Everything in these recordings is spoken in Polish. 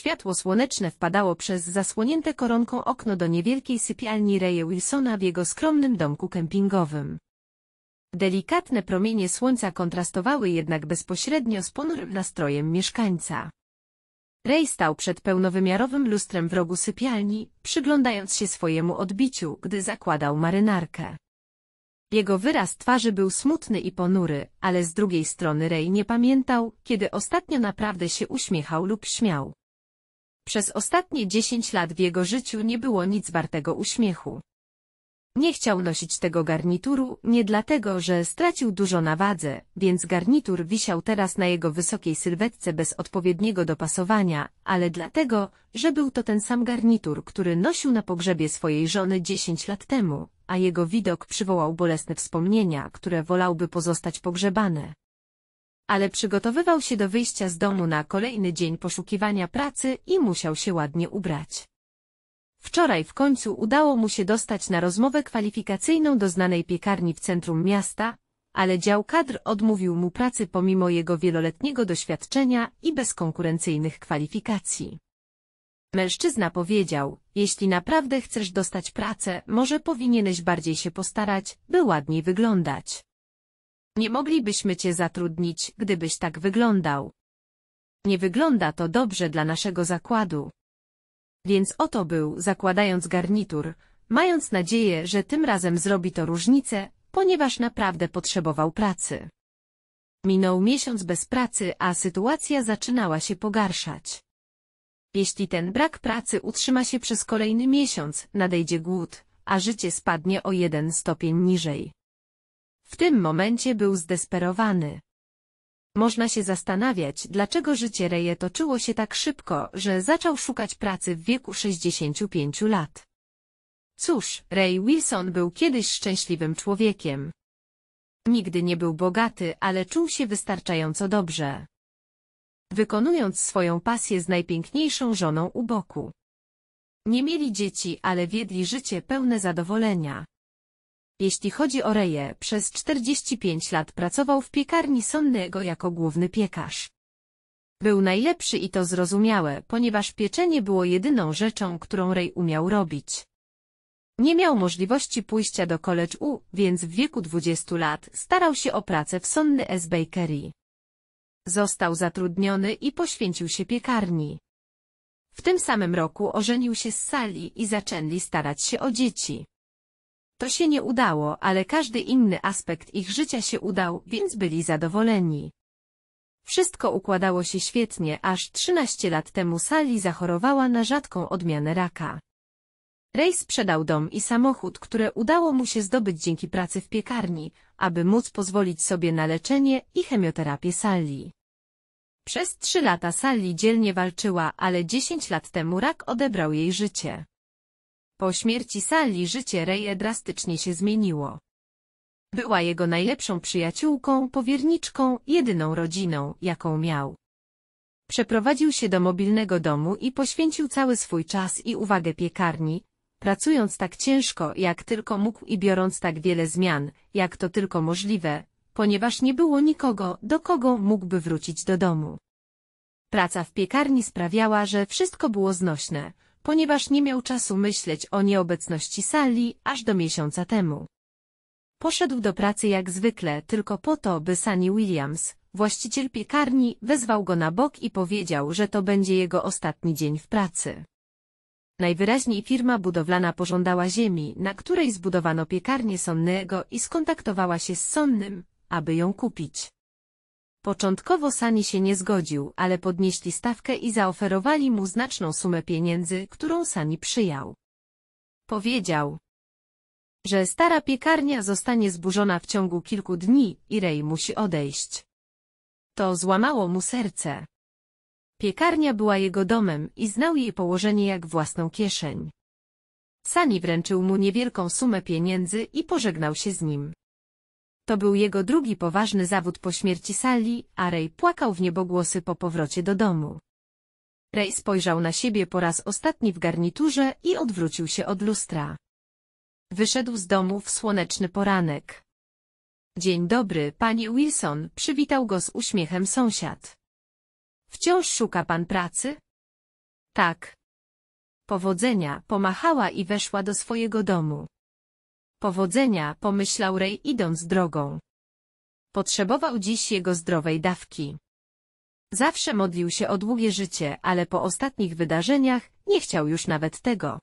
Światło słoneczne wpadało przez zasłonięte koronką okno do niewielkiej sypialni Reje Wilsona w jego skromnym domku kempingowym. Delikatne promienie słońca kontrastowały jednak bezpośrednio z ponurym nastrojem mieszkańca. Ray stał przed pełnowymiarowym lustrem w rogu sypialni, przyglądając się swojemu odbiciu, gdy zakładał marynarkę. Jego wyraz twarzy był smutny i ponury, ale z drugiej strony Ray nie pamiętał, kiedy ostatnio naprawdę się uśmiechał lub śmiał. Przez ostatnie dziesięć lat w jego życiu nie było nic wartego uśmiechu. Nie chciał nosić tego garnituru, nie dlatego, że stracił dużo na wadze, więc garnitur wisiał teraz na jego wysokiej sylwetce bez odpowiedniego dopasowania, ale dlatego, że był to ten sam garnitur, który nosił na pogrzebie swojej żony 10 lat temu, a jego widok przywołał bolesne wspomnienia, które wolałby pozostać pogrzebane ale przygotowywał się do wyjścia z domu na kolejny dzień poszukiwania pracy i musiał się ładnie ubrać. Wczoraj w końcu udało mu się dostać na rozmowę kwalifikacyjną do znanej piekarni w centrum miasta, ale dział kadr odmówił mu pracy pomimo jego wieloletniego doświadczenia i bezkonkurencyjnych kwalifikacji. Mężczyzna powiedział, jeśli naprawdę chcesz dostać pracę, może powinieneś bardziej się postarać, by ładniej wyglądać. Nie moglibyśmy cię zatrudnić, gdybyś tak wyglądał. Nie wygląda to dobrze dla naszego zakładu. Więc oto był, zakładając garnitur, mając nadzieję, że tym razem zrobi to różnicę, ponieważ naprawdę potrzebował pracy. Minął miesiąc bez pracy, a sytuacja zaczynała się pogarszać. Jeśli ten brak pracy utrzyma się przez kolejny miesiąc, nadejdzie głód, a życie spadnie o jeden stopień niżej. W tym momencie był zdesperowany. Można się zastanawiać, dlaczego życie Reje toczyło się tak szybko, że zaczął szukać pracy w wieku 65 lat. Cóż, Ray Wilson był kiedyś szczęśliwym człowiekiem. Nigdy nie był bogaty, ale czuł się wystarczająco dobrze. Wykonując swoją pasję z najpiękniejszą żoną u boku. Nie mieli dzieci, ale wiedli życie pełne zadowolenia. Jeśli chodzi o Reje, przez 45 lat pracował w piekarni Sonnego jako główny piekarz. Był najlepszy i to zrozumiałe, ponieważ pieczenie było jedyną rzeczą, którą Rej umiał robić. Nie miał możliwości pójścia do College U, więc w wieku 20 lat starał się o pracę w Sonny S. Bakery. Został zatrudniony i poświęcił się piekarni. W tym samym roku ożenił się z Sally i zaczęli starać się o dzieci. To się nie udało, ale każdy inny aspekt ich życia się udał, więc byli zadowoleni. Wszystko układało się świetnie, aż 13 lat temu Sally zachorowała na rzadką odmianę raka. Ray sprzedał dom i samochód, które udało mu się zdobyć dzięki pracy w piekarni, aby móc pozwolić sobie na leczenie i chemioterapię Sally. Przez trzy lata Sally dzielnie walczyła, ale 10 lat temu rak odebrał jej życie. Po śmierci Sally życie Reje drastycznie się zmieniło. Była jego najlepszą przyjaciółką, powierniczką, jedyną rodziną, jaką miał. Przeprowadził się do mobilnego domu i poświęcił cały swój czas i uwagę piekarni, pracując tak ciężko jak tylko mógł i biorąc tak wiele zmian, jak to tylko możliwe, ponieważ nie było nikogo, do kogo mógłby wrócić do domu. Praca w piekarni sprawiała, że wszystko było znośne, ponieważ nie miał czasu myśleć o nieobecności Sally aż do miesiąca temu. Poszedł do pracy jak zwykle tylko po to, by Sunny Williams, właściciel piekarni, wezwał go na bok i powiedział, że to będzie jego ostatni dzień w pracy. Najwyraźniej firma budowlana pożądała ziemi, na której zbudowano piekarnię Sonnego i skontaktowała się z Sonnym, aby ją kupić. Początkowo Sani się nie zgodził, ale podnieśli stawkę i zaoferowali mu znaczną sumę pieniędzy, którą Sani przyjął. Powiedział, że stara piekarnia zostanie zburzona w ciągu kilku dni i Rej musi odejść. To złamało mu serce. Piekarnia była jego domem i znał jej położenie jak własną kieszeń. Sani wręczył mu niewielką sumę pieniędzy i pożegnał się z nim. To był jego drugi poważny zawód po śmierci Sally, a Ray płakał w niebogłosy po powrocie do domu. Ray spojrzał na siebie po raz ostatni w garniturze i odwrócił się od lustra. Wyszedł z domu w słoneczny poranek. Dzień dobry, pani Wilson, przywitał go z uśmiechem sąsiad. Wciąż szuka pan pracy? Tak. Powodzenia, pomachała i weszła do swojego domu. Powodzenia, pomyślał Ray idąc drogą. Potrzebował dziś jego zdrowej dawki. Zawsze modlił się o długie życie, ale po ostatnich wydarzeniach nie chciał już nawet tego.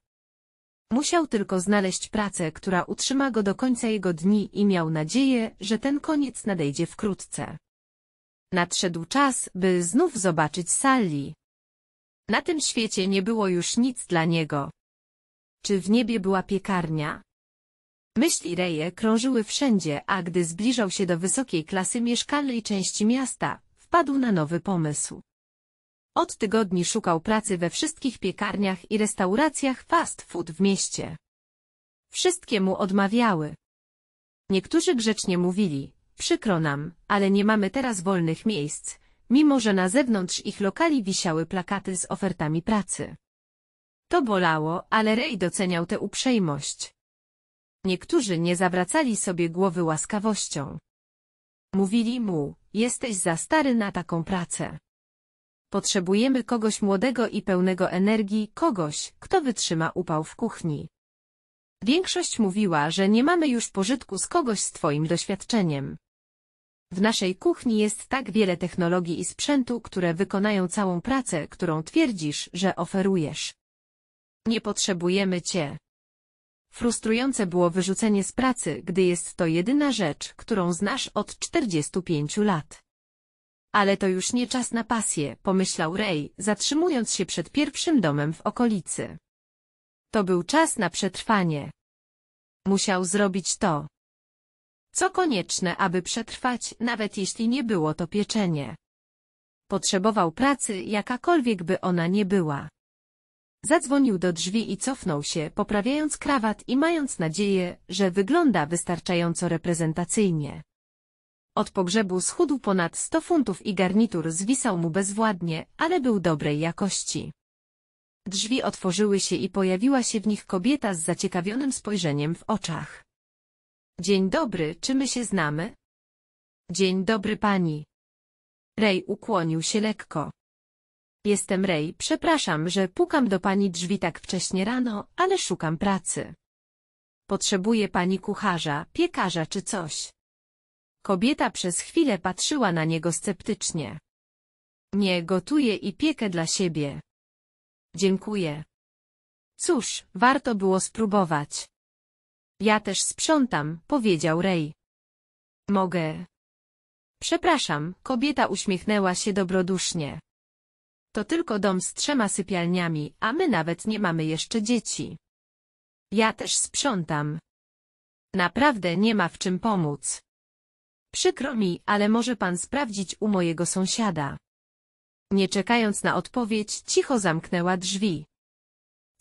Musiał tylko znaleźć pracę, która utrzyma go do końca jego dni i miał nadzieję, że ten koniec nadejdzie wkrótce. Nadszedł czas, by znów zobaczyć Sally. Na tym świecie nie było już nic dla niego. Czy w niebie była piekarnia? Myśli Reje krążyły wszędzie, a gdy zbliżał się do wysokiej klasy mieszkalnej części miasta, wpadł na nowy pomysł. Od tygodni szukał pracy we wszystkich piekarniach i restauracjach fast food w mieście. Wszystkie mu odmawiały. Niektórzy grzecznie mówili, przykro nam, ale nie mamy teraz wolnych miejsc, mimo że na zewnątrz ich lokali wisiały plakaty z ofertami pracy. To bolało, ale Rej doceniał tę uprzejmość. Niektórzy nie zawracali sobie głowy łaskawością. Mówili mu, jesteś za stary na taką pracę. Potrzebujemy kogoś młodego i pełnego energii, kogoś, kto wytrzyma upał w kuchni. Większość mówiła, że nie mamy już pożytku z kogoś z Twoim doświadczeniem. W naszej kuchni jest tak wiele technologii i sprzętu, które wykonają całą pracę, którą twierdzisz, że oferujesz. Nie potrzebujemy Cię. Frustrujące było wyrzucenie z pracy, gdy jest to jedyna rzecz, którą znasz od 45 lat. Ale to już nie czas na pasję, pomyślał Ray, zatrzymując się przed pierwszym domem w okolicy. To był czas na przetrwanie. Musiał zrobić to. Co konieczne, aby przetrwać, nawet jeśli nie było to pieczenie. Potrzebował pracy, jakakolwiek by ona nie była. Zadzwonił do drzwi i cofnął się, poprawiając krawat i mając nadzieję, że wygląda wystarczająco reprezentacyjnie. Od pogrzebu schudł ponad 100 funtów i garnitur zwisał mu bezwładnie, ale był dobrej jakości. Drzwi otworzyły się i pojawiła się w nich kobieta z zaciekawionym spojrzeniem w oczach. Dzień dobry, czy my się znamy? Dzień dobry pani. Rej ukłonił się lekko. Jestem Ray, przepraszam, że pukam do pani drzwi tak wcześnie rano, ale szukam pracy. Potrzebuje pani kucharza, piekarza czy coś. Kobieta przez chwilę patrzyła na niego sceptycznie. Nie gotuję i piekę dla siebie. Dziękuję. Cóż, warto było spróbować. Ja też sprzątam, powiedział Ray. Mogę. Przepraszam, kobieta uśmiechnęła się dobrodusznie. To tylko dom z trzema sypialniami, a my nawet nie mamy jeszcze dzieci. Ja też sprzątam. Naprawdę nie ma w czym pomóc. Przykro mi, ale może pan sprawdzić u mojego sąsiada. Nie czekając na odpowiedź, cicho zamknęła drzwi.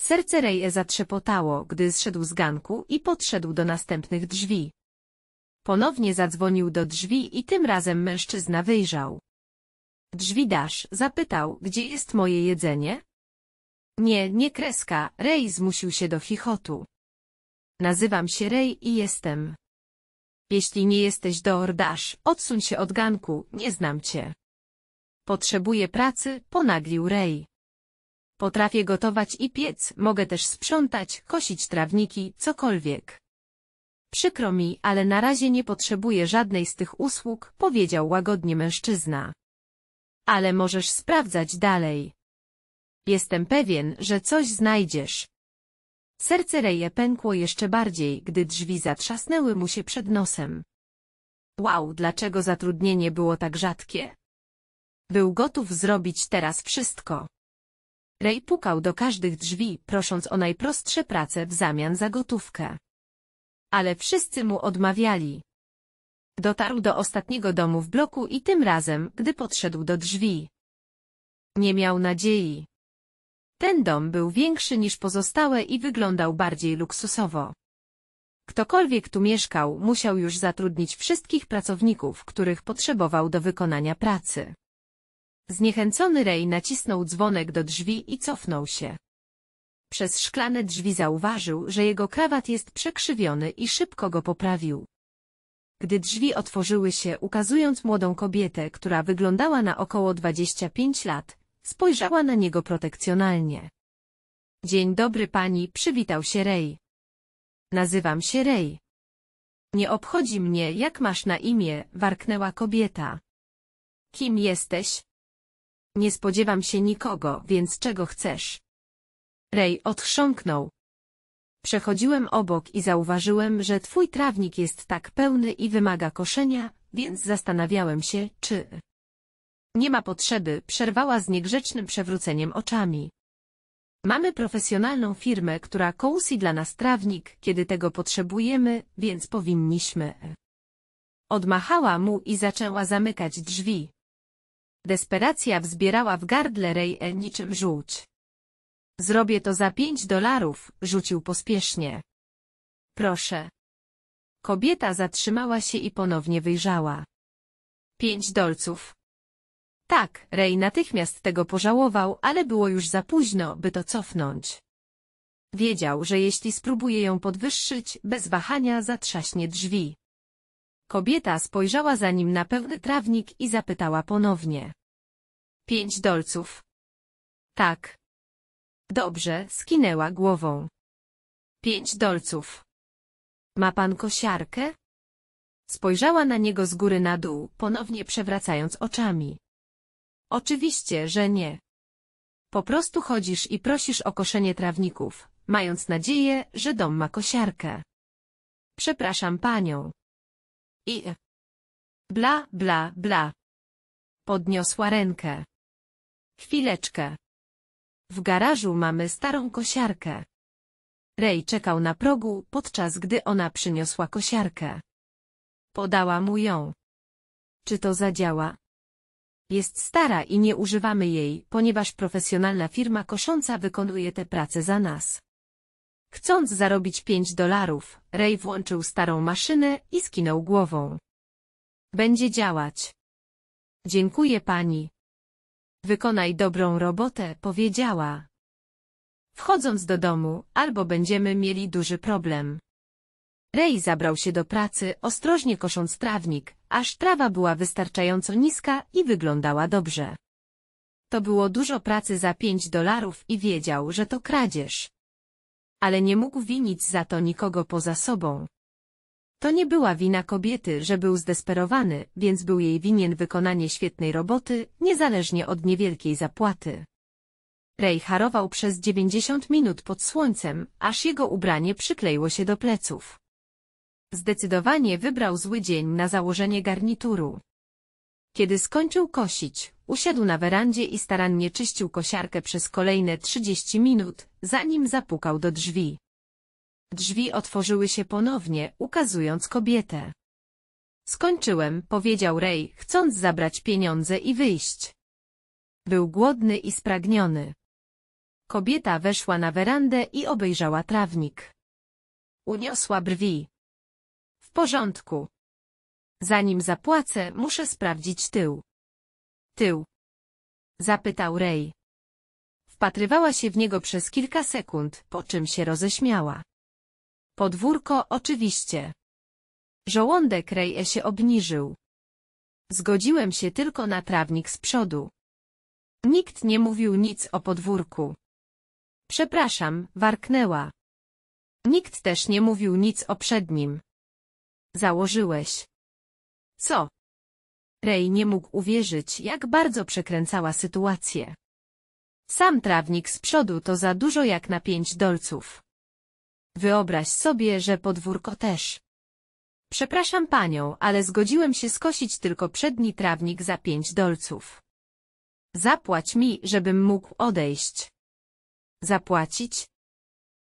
Serce Reje zatrzepotało, gdy zszedł z ganku i podszedł do następnych drzwi. Ponownie zadzwonił do drzwi i tym razem mężczyzna wyjrzał dasz, zapytał, gdzie jest moje jedzenie? Nie, nie kreska, Rej zmusił się do chichotu. Nazywam się Rej i jestem. Jeśli nie jesteś doordasz, odsuń się od ganku, nie znam cię. Potrzebuję pracy, ponaglił Rej. Potrafię gotować i piec, mogę też sprzątać, kosić trawniki, cokolwiek. Przykro mi, ale na razie nie potrzebuję żadnej z tych usług, powiedział łagodnie mężczyzna ale możesz sprawdzać dalej. Jestem pewien, że coś znajdziesz. Serce Reje pękło jeszcze bardziej, gdy drzwi zatrzasnęły mu się przed nosem. Wow, dlaczego zatrudnienie było tak rzadkie? Był gotów zrobić teraz wszystko. Rej pukał do każdych drzwi, prosząc o najprostsze prace w zamian za gotówkę. Ale wszyscy mu odmawiali. Dotarł do ostatniego domu w bloku i tym razem, gdy podszedł do drzwi. Nie miał nadziei. Ten dom był większy niż pozostałe i wyglądał bardziej luksusowo. Ktokolwiek tu mieszkał, musiał już zatrudnić wszystkich pracowników, których potrzebował do wykonania pracy. Zniechęcony Rej nacisnął dzwonek do drzwi i cofnął się. Przez szklane drzwi zauważył, że jego krawat jest przekrzywiony i szybko go poprawił gdy drzwi otworzyły się, ukazując młodą kobietę, która wyglądała na około 25 lat, spojrzała na niego protekcjonalnie. Dzień dobry pani, przywitał się Rej. Nazywam się Rej. Nie obchodzi mnie, jak masz na imię, warknęła kobieta. Kim jesteś? Nie spodziewam się nikogo, więc czego chcesz? Rej odchrząknął. Przechodziłem obok i zauważyłem, że twój trawnik jest tak pełny i wymaga koszenia, więc zastanawiałem się, czy... Nie ma potrzeby, przerwała z niegrzecznym przewróceniem oczami. Mamy profesjonalną firmę, która kołsi dla nas trawnik, kiedy tego potrzebujemy, więc powinniśmy. Odmachała mu i zaczęła zamykać drzwi. Desperacja wzbierała w gardle Rey'e niczym żółć. Zrobię to za pięć dolarów, rzucił pospiesznie. Proszę. Kobieta zatrzymała się i ponownie wyjrzała. Pięć dolców. Tak, Rey natychmiast tego pożałował, ale było już za późno, by to cofnąć. Wiedział, że jeśli spróbuje ją podwyższyć, bez wahania zatrzaśnie drzwi. Kobieta spojrzała za nim na pewny trawnik i zapytała ponownie. Pięć dolców. Tak. Dobrze, skinęła głową. Pięć dolców. Ma pan kosiarkę? Spojrzała na niego z góry na dół, ponownie przewracając oczami. Oczywiście, że nie. Po prostu chodzisz i prosisz o koszenie trawników, mając nadzieję, że dom ma kosiarkę. Przepraszam panią. I... Bla, bla, bla. Podniosła rękę. Chwileczkę. W garażu mamy starą kosiarkę. Rej czekał na progu, podczas gdy ona przyniosła kosiarkę. Podała mu ją. Czy to zadziała? Jest stara i nie używamy jej, ponieważ profesjonalna firma kosząca wykonuje tę pracę za nas. Chcąc zarobić 5 dolarów, Ray włączył starą maszynę i skinął głową. Będzie działać. Dziękuję pani, Wykonaj dobrą robotę, powiedziała. Wchodząc do domu, albo będziemy mieli duży problem. Rej zabrał się do pracy, ostrożnie kosząc trawnik, aż trawa była wystarczająco niska i wyglądała dobrze. To było dużo pracy za pięć dolarów i wiedział, że to kradzież. Ale nie mógł winić za to nikogo poza sobą. To nie była wina kobiety, że był zdesperowany, więc był jej winien wykonanie świetnej roboty, niezależnie od niewielkiej zapłaty. Rej harował przez 90 minut pod słońcem, aż jego ubranie przykleiło się do pleców. Zdecydowanie wybrał zły dzień na założenie garnituru. Kiedy skończył kosić, usiadł na werandzie i starannie czyścił kosiarkę przez kolejne 30 minut, zanim zapukał do drzwi. Drzwi otworzyły się ponownie, ukazując kobietę. Skończyłem, powiedział Ray, chcąc zabrać pieniądze i wyjść. Był głodny i spragniony. Kobieta weszła na werandę i obejrzała trawnik. Uniosła brwi. W porządku. Zanim zapłacę, muszę sprawdzić tył. Tył. Zapytał Ray. Wpatrywała się w niego przez kilka sekund, po czym się roześmiała. Podwórko oczywiście. Żołądek Reje się obniżył. Zgodziłem się tylko na trawnik z przodu. Nikt nie mówił nic o podwórku. Przepraszam, warknęła. Nikt też nie mówił nic o przednim. Założyłeś. Co? Rej nie mógł uwierzyć, jak bardzo przekręcała sytuację. Sam trawnik z przodu to za dużo jak na pięć dolców. Wyobraź sobie, że podwórko też. Przepraszam panią, ale zgodziłem się skosić tylko przedni trawnik za pięć dolców. Zapłać mi, żebym mógł odejść. Zapłacić?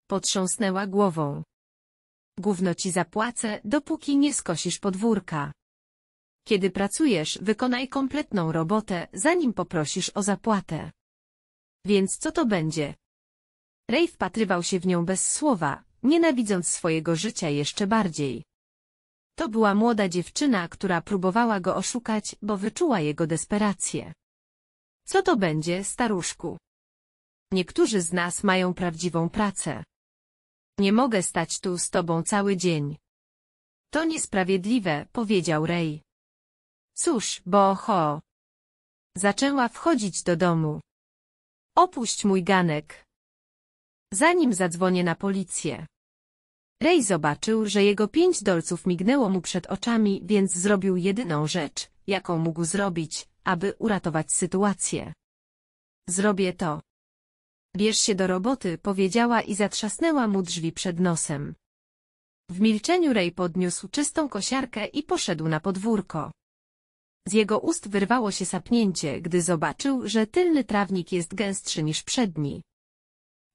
Potrząsnęła głową. Gówno ci zapłacę, dopóki nie skosisz podwórka. Kiedy pracujesz, wykonaj kompletną robotę, zanim poprosisz o zapłatę. Więc co to będzie? Rej wpatrywał się w nią bez słowa, nienawidząc swojego życia jeszcze bardziej. To była młoda dziewczyna, która próbowała go oszukać, bo wyczuła jego desperację. Co to będzie, staruszku? Niektórzy z nas mają prawdziwą pracę. Nie mogę stać tu z tobą cały dzień. To niesprawiedliwe, powiedział Rej. Cóż, bo ho. Zaczęła wchodzić do domu. Opuść mój ganek. Zanim zadzwonię na policję. Ray zobaczył, że jego pięć dolców mignęło mu przed oczami, więc zrobił jedyną rzecz, jaką mógł zrobić, aby uratować sytuację. Zrobię to. Bierz się do roboty, powiedziała i zatrzasnęła mu drzwi przed nosem. W milczeniu Ray podniósł czystą kosiarkę i poszedł na podwórko. Z jego ust wyrwało się sapnięcie, gdy zobaczył, że tylny trawnik jest gęstszy niż przedni.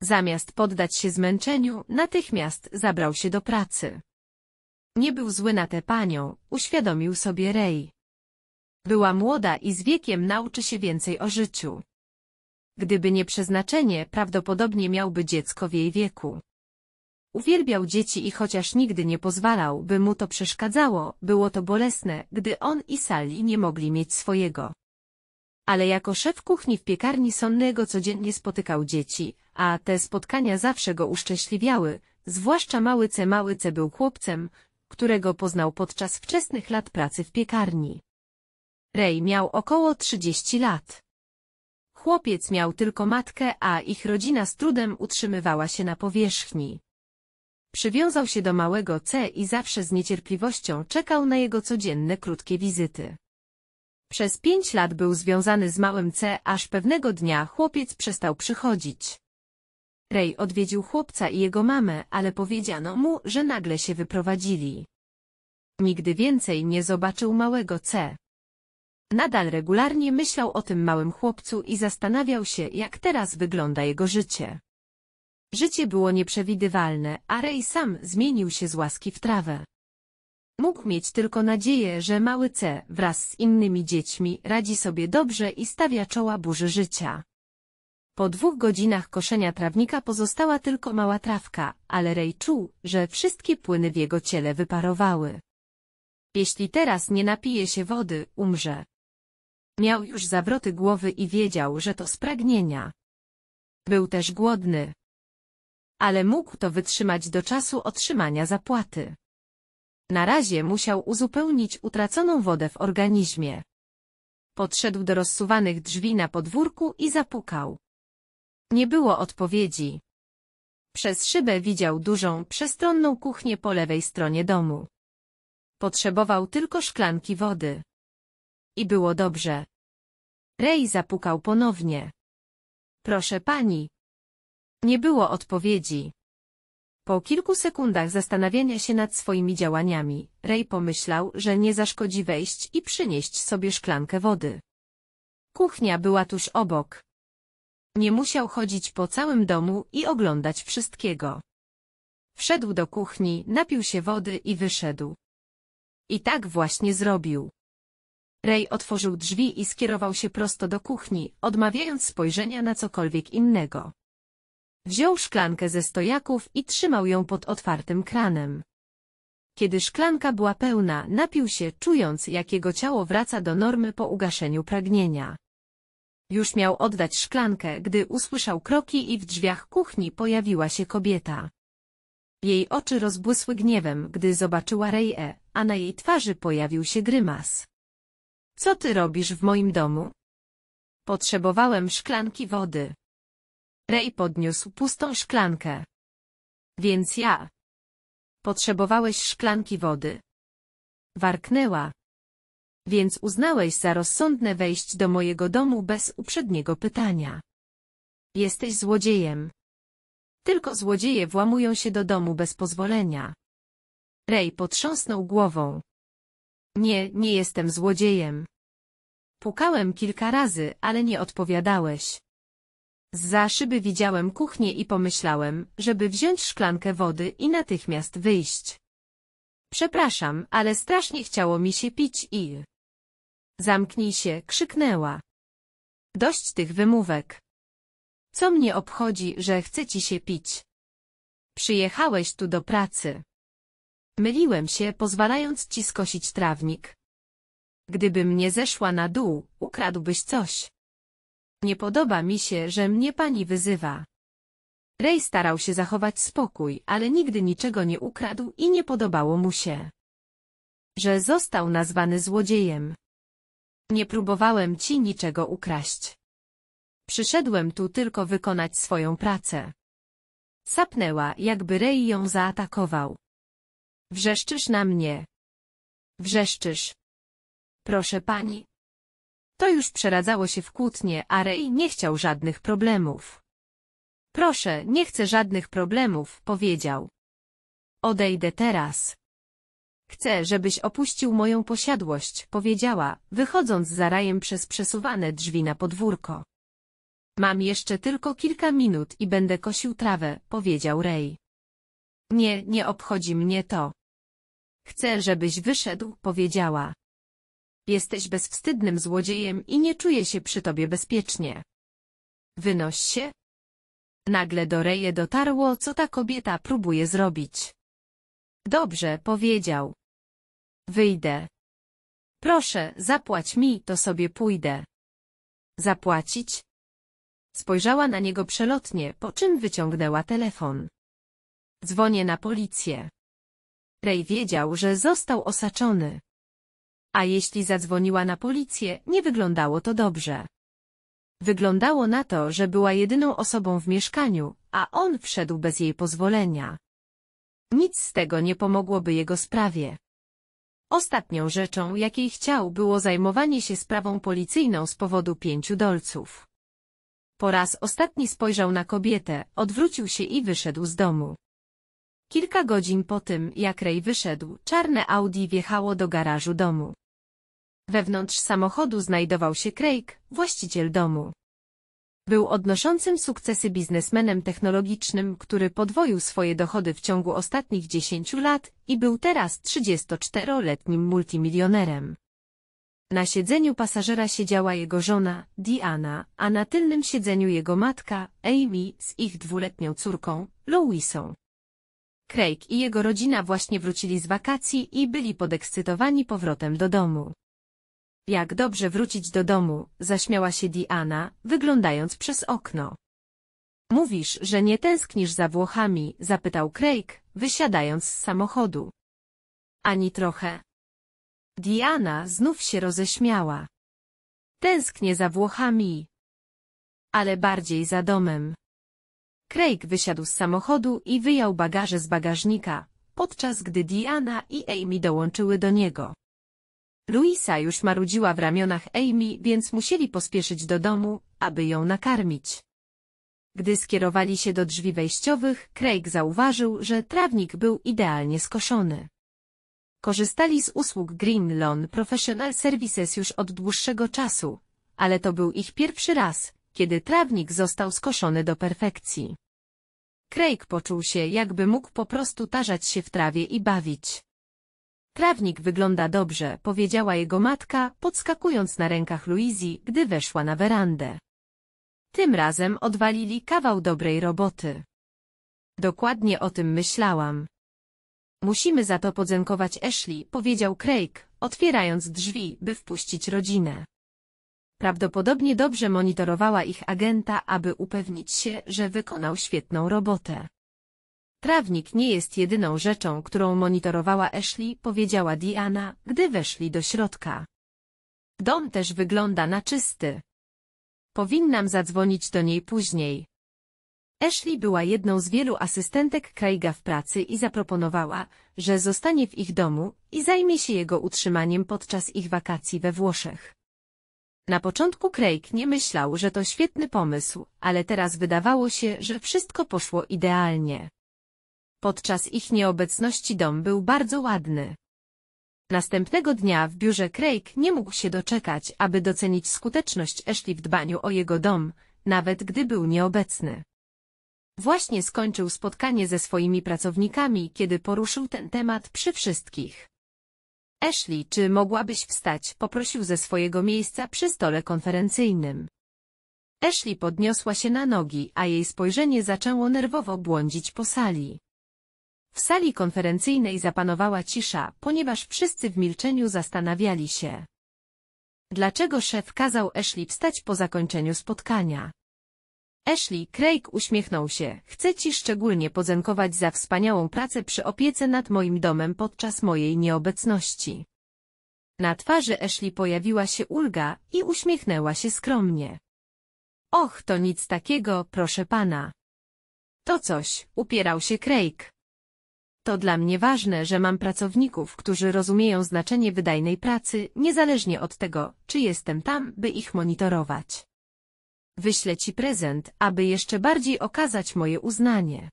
Zamiast poddać się zmęczeniu, natychmiast zabrał się do pracy. Nie był zły na tę panią, uświadomił sobie Rej. Była młoda i z wiekiem nauczy się więcej o życiu. Gdyby nie przeznaczenie, prawdopodobnie miałby dziecko w jej wieku. Uwielbiał dzieci i chociaż nigdy nie pozwalał, by mu to przeszkadzało, było to bolesne, gdy on i Sally nie mogli mieć swojego ale jako szef kuchni w piekarni Sonnego codziennie spotykał dzieci, a te spotkania zawsze go uszczęśliwiały, zwłaszcza mały C. Mały C był chłopcem, którego poznał podczas wczesnych lat pracy w piekarni. Rej miał około 30 lat. Chłopiec miał tylko matkę, a ich rodzina z trudem utrzymywała się na powierzchni. Przywiązał się do małego C i zawsze z niecierpliwością czekał na jego codzienne krótkie wizyty. Przez pięć lat był związany z małym C, aż pewnego dnia chłopiec przestał przychodzić. Ray odwiedził chłopca i jego mamę, ale powiedziano mu, że nagle się wyprowadzili. Nigdy więcej nie zobaczył małego C. Nadal regularnie myślał o tym małym chłopcu i zastanawiał się, jak teraz wygląda jego życie. Życie było nieprzewidywalne, a Ray sam zmienił się z łaski w trawę. Mógł mieć tylko nadzieję, że mały C wraz z innymi dziećmi radzi sobie dobrze i stawia czoła burzy życia. Po dwóch godzinach koszenia trawnika pozostała tylko mała trawka, ale Rej czuł, że wszystkie płyny w jego ciele wyparowały. Jeśli teraz nie napije się wody, umrze. Miał już zawroty głowy i wiedział, że to z pragnienia. Był też głodny. Ale mógł to wytrzymać do czasu otrzymania zapłaty. Na razie musiał uzupełnić utraconą wodę w organizmie. Podszedł do rozsuwanych drzwi na podwórku i zapukał. Nie było odpowiedzi. Przez szybę widział dużą, przestronną kuchnię po lewej stronie domu. Potrzebował tylko szklanki wody. I było dobrze. Rej zapukał ponownie. Proszę pani. Nie było odpowiedzi. Po kilku sekundach zastanawiania się nad swoimi działaniami, Ray pomyślał, że nie zaszkodzi wejść i przynieść sobie szklankę wody. Kuchnia była tuż obok. Nie musiał chodzić po całym domu i oglądać wszystkiego. Wszedł do kuchni, napił się wody i wyszedł. I tak właśnie zrobił. Ray otworzył drzwi i skierował się prosto do kuchni, odmawiając spojrzenia na cokolwiek innego. Wziął szklankę ze stojaków i trzymał ją pod otwartym kranem. Kiedy szklanka była pełna, napił się, czując, jak jego ciało wraca do normy po ugaszeniu pragnienia. Już miał oddać szklankę, gdy usłyszał kroki i w drzwiach kuchni pojawiła się kobieta. Jej oczy rozbłysły gniewem, gdy zobaczyła Reję, a na jej twarzy pojawił się grymas. Co ty robisz w moim domu? Potrzebowałem szklanki wody. Ray podniósł pustą szklankę. Więc ja. Potrzebowałeś szklanki wody. Warknęła. Więc uznałeś za rozsądne wejść do mojego domu bez uprzedniego pytania. Jesteś złodziejem. Tylko złodzieje włamują się do domu bez pozwolenia. Ray potrząsnął głową. Nie, nie jestem złodziejem. Pukałem kilka razy, ale nie odpowiadałeś. Za szyby widziałem kuchnię i pomyślałem, żeby wziąć szklankę wody i natychmiast wyjść. Przepraszam, ale strasznie chciało mi się pić i... Zamknij się, krzyknęła. Dość tych wymówek. Co mnie obchodzi, że chce ci się pić? Przyjechałeś tu do pracy. Myliłem się, pozwalając ci skosić trawnik. Gdybym nie zeszła na dół, ukradłbyś coś. Nie podoba mi się, że mnie pani wyzywa. Ray starał się zachować spokój, ale nigdy niczego nie ukradł i nie podobało mu się, że został nazwany złodziejem. Nie próbowałem ci niczego ukraść. Przyszedłem tu tylko wykonać swoją pracę. Sapnęła, jakby Ray ją zaatakował. Wrzeszczysz na mnie. Wrzeszczysz. Proszę pani, to już przeradzało się w kłótnie, a Rey nie chciał żadnych problemów. Proszę, nie chcę żadnych problemów, powiedział. Odejdę teraz. Chcę, żebyś opuścił moją posiadłość, powiedziała, wychodząc za rajem przez przesuwane drzwi na podwórko. Mam jeszcze tylko kilka minut i będę kosił trawę, powiedział Rej. Nie, nie obchodzi mnie to. Chcę, żebyś wyszedł, powiedziała. Jesteś bezwstydnym złodziejem i nie czuję się przy tobie bezpiecznie. Wynoś się. Nagle do Reje dotarło, co ta kobieta próbuje zrobić. Dobrze, powiedział. Wyjdę. Proszę, zapłać mi, to sobie pójdę. Zapłacić? Spojrzała na niego przelotnie, po czym wyciągnęła telefon. Dzwonię na policję. Rej wiedział, że został osaczony. A jeśli zadzwoniła na policję, nie wyglądało to dobrze. Wyglądało na to, że była jedyną osobą w mieszkaniu, a on wszedł bez jej pozwolenia. Nic z tego nie pomogłoby jego sprawie. Ostatnią rzeczą, jakiej chciał, było zajmowanie się sprawą policyjną z powodu pięciu dolców. Po raz ostatni spojrzał na kobietę, odwrócił się i wyszedł z domu. Kilka godzin po tym, jak Ray wyszedł, czarne Audi wjechało do garażu domu. Wewnątrz samochodu znajdował się Craig, właściciel domu. Był odnoszącym sukcesy biznesmenem technologicznym, który podwoił swoje dochody w ciągu ostatnich 10 lat i był teraz 34-letnim multimilionerem. Na siedzeniu pasażera siedziała jego żona, Diana, a na tylnym siedzeniu jego matka, Amy, z ich dwuletnią córką, Louisą. Craig i jego rodzina właśnie wrócili z wakacji i byli podekscytowani powrotem do domu. Jak dobrze wrócić do domu, zaśmiała się Diana, wyglądając przez okno. Mówisz, że nie tęsknisz za Włochami, zapytał Craig, wysiadając z samochodu. Ani trochę. Diana znów się roześmiała. Tęsknię za Włochami. Ale bardziej za domem. Craig wysiadł z samochodu i wyjął bagaże z bagażnika, podczas gdy Diana i Amy dołączyły do niego. Luisa już marudziła w ramionach Amy, więc musieli pospieszyć do domu, aby ją nakarmić. Gdy skierowali się do drzwi wejściowych, Craig zauważył, że trawnik był idealnie skoszony. Korzystali z usług Green Lawn Professional Services już od dłuższego czasu, ale to był ich pierwszy raz, kiedy trawnik został skoszony do perfekcji. Craig poczuł się, jakby mógł po prostu tarzać się w trawie i bawić. Trawnik wygląda dobrze, powiedziała jego matka, podskakując na rękach Luizji, gdy weszła na werandę. Tym razem odwalili kawał dobrej roboty. Dokładnie o tym myślałam. Musimy za to podziękować Ashley, powiedział Craig, otwierając drzwi, by wpuścić rodzinę. Prawdopodobnie dobrze monitorowała ich agenta, aby upewnić się, że wykonał świetną robotę. Trawnik nie jest jedyną rzeczą, którą monitorowała Ashley, powiedziała Diana, gdy weszli do środka. Dom też wygląda na czysty. Powinnam zadzwonić do niej później. Ashley była jedną z wielu asystentek Craiga w pracy i zaproponowała, że zostanie w ich domu i zajmie się jego utrzymaniem podczas ich wakacji we Włoszech. Na początku Craig nie myślał, że to świetny pomysł, ale teraz wydawało się, że wszystko poszło idealnie. Podczas ich nieobecności dom był bardzo ładny. Następnego dnia w biurze Craig nie mógł się doczekać, aby docenić skuteczność Ashley w dbaniu o jego dom, nawet gdy był nieobecny. Właśnie skończył spotkanie ze swoimi pracownikami, kiedy poruszył ten temat przy wszystkich. Ashley, czy mogłabyś wstać? poprosił ze swojego miejsca przy stole konferencyjnym. Ashley podniosła się na nogi, a jej spojrzenie zaczęło nerwowo błądzić po sali. W sali konferencyjnej zapanowała cisza, ponieważ wszyscy w milczeniu zastanawiali się. Dlaczego szef kazał Ashley wstać po zakończeniu spotkania? Ashley Craig uśmiechnął się. Chcę ci szczególnie podziękować za wspaniałą pracę przy opiece nad moim domem podczas mojej nieobecności. Na twarzy Ashley pojawiła się ulga i uśmiechnęła się skromnie. Och, to nic takiego, proszę pana. To coś, upierał się Craig. To dla mnie ważne, że mam pracowników, którzy rozumieją znaczenie wydajnej pracy, niezależnie od tego, czy jestem tam, by ich monitorować. Wyślę Ci prezent, aby jeszcze bardziej okazać moje uznanie.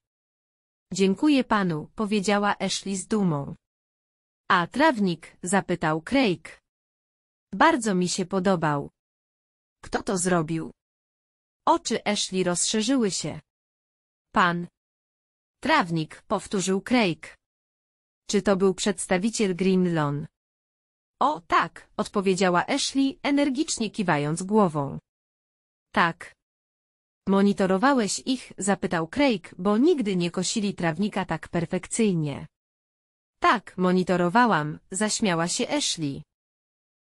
Dziękuję panu, powiedziała Ashley z dumą. A trawnik, zapytał Craig. Bardzo mi się podobał. Kto to zrobił? Oczy Ashley rozszerzyły się. Pan, Trawnik, powtórzył Craig. Czy to był przedstawiciel Lawn? O, tak, odpowiedziała Ashley, energicznie kiwając głową. Tak. Monitorowałeś ich, zapytał Craig, bo nigdy nie kosili trawnika tak perfekcyjnie. Tak, monitorowałam, zaśmiała się Ashley.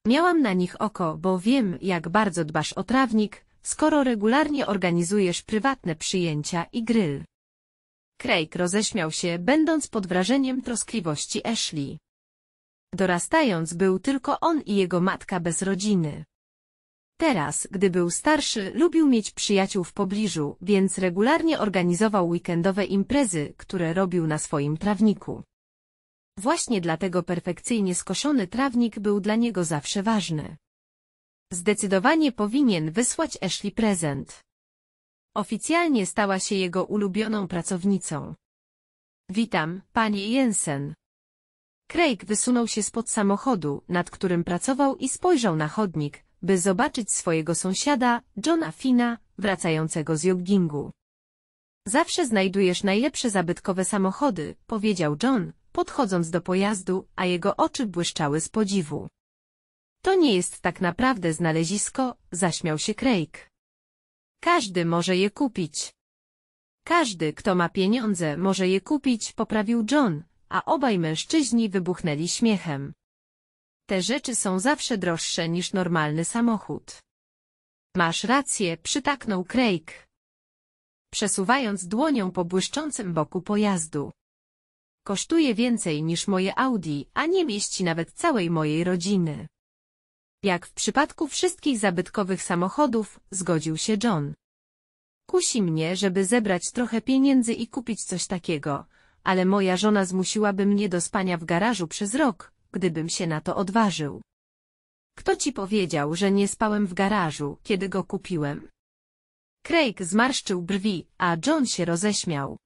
Miałam na nich oko, bo wiem, jak bardzo dbasz o trawnik, skoro regularnie organizujesz prywatne przyjęcia i grill. Craig roześmiał się, będąc pod wrażeniem troskliwości Ashley. Dorastając był tylko on i jego matka bez rodziny. Teraz, gdy był starszy, lubił mieć przyjaciół w pobliżu, więc regularnie organizował weekendowe imprezy, które robił na swoim trawniku. Właśnie dlatego perfekcyjnie skoszony trawnik był dla niego zawsze ważny. Zdecydowanie powinien wysłać Ashley prezent. Oficjalnie stała się jego ulubioną pracownicą. Witam, panie Jensen. Craig wysunął się spod samochodu, nad którym pracował i spojrzał na chodnik, by zobaczyć swojego sąsiada, Johna Fina, wracającego z joggingu. Zawsze znajdujesz najlepsze zabytkowe samochody, powiedział John, podchodząc do pojazdu, a jego oczy błyszczały z podziwu. To nie jest tak naprawdę znalezisko, zaśmiał się Craig. Każdy może je kupić. Każdy, kto ma pieniądze, może je kupić, poprawił John, a obaj mężczyźni wybuchnęli śmiechem. Te rzeczy są zawsze droższe niż normalny samochód. Masz rację, przytaknął Craig. Przesuwając dłonią po błyszczącym boku pojazdu. Kosztuje więcej niż moje Audi, a nie mieści nawet całej mojej rodziny. Jak w przypadku wszystkich zabytkowych samochodów, zgodził się John. Kusi mnie, żeby zebrać trochę pieniędzy i kupić coś takiego, ale moja żona zmusiłaby mnie do spania w garażu przez rok, gdybym się na to odważył. Kto ci powiedział, że nie spałem w garażu, kiedy go kupiłem? Craig zmarszczył brwi, a John się roześmiał.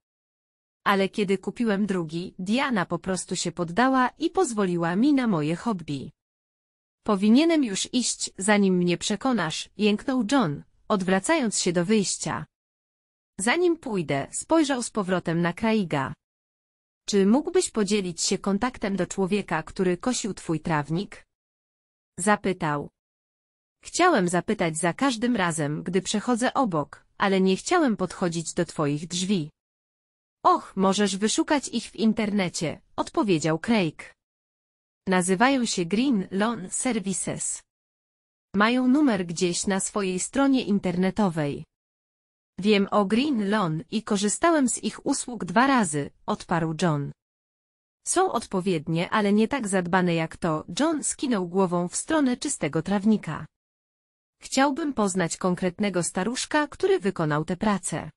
Ale kiedy kupiłem drugi, Diana po prostu się poddała i pozwoliła mi na moje hobby. Powinienem już iść, zanim mnie przekonasz, jęknął John, odwracając się do wyjścia. Zanim pójdę, spojrzał z powrotem na Kraiga. Czy mógłbyś podzielić się kontaktem do człowieka, który kosił twój trawnik? Zapytał. Chciałem zapytać za każdym razem, gdy przechodzę obok, ale nie chciałem podchodzić do twoich drzwi. Och, możesz wyszukać ich w internecie, odpowiedział Craig. Nazywają się Green Loan Services. Mają numer gdzieś na swojej stronie internetowej. Wiem o Green Loan i korzystałem z ich usług dwa razy, odparł John. Są odpowiednie, ale nie tak zadbane jak to, John skinął głową w stronę czystego trawnika. Chciałbym poznać konkretnego staruszka, który wykonał tę pracę.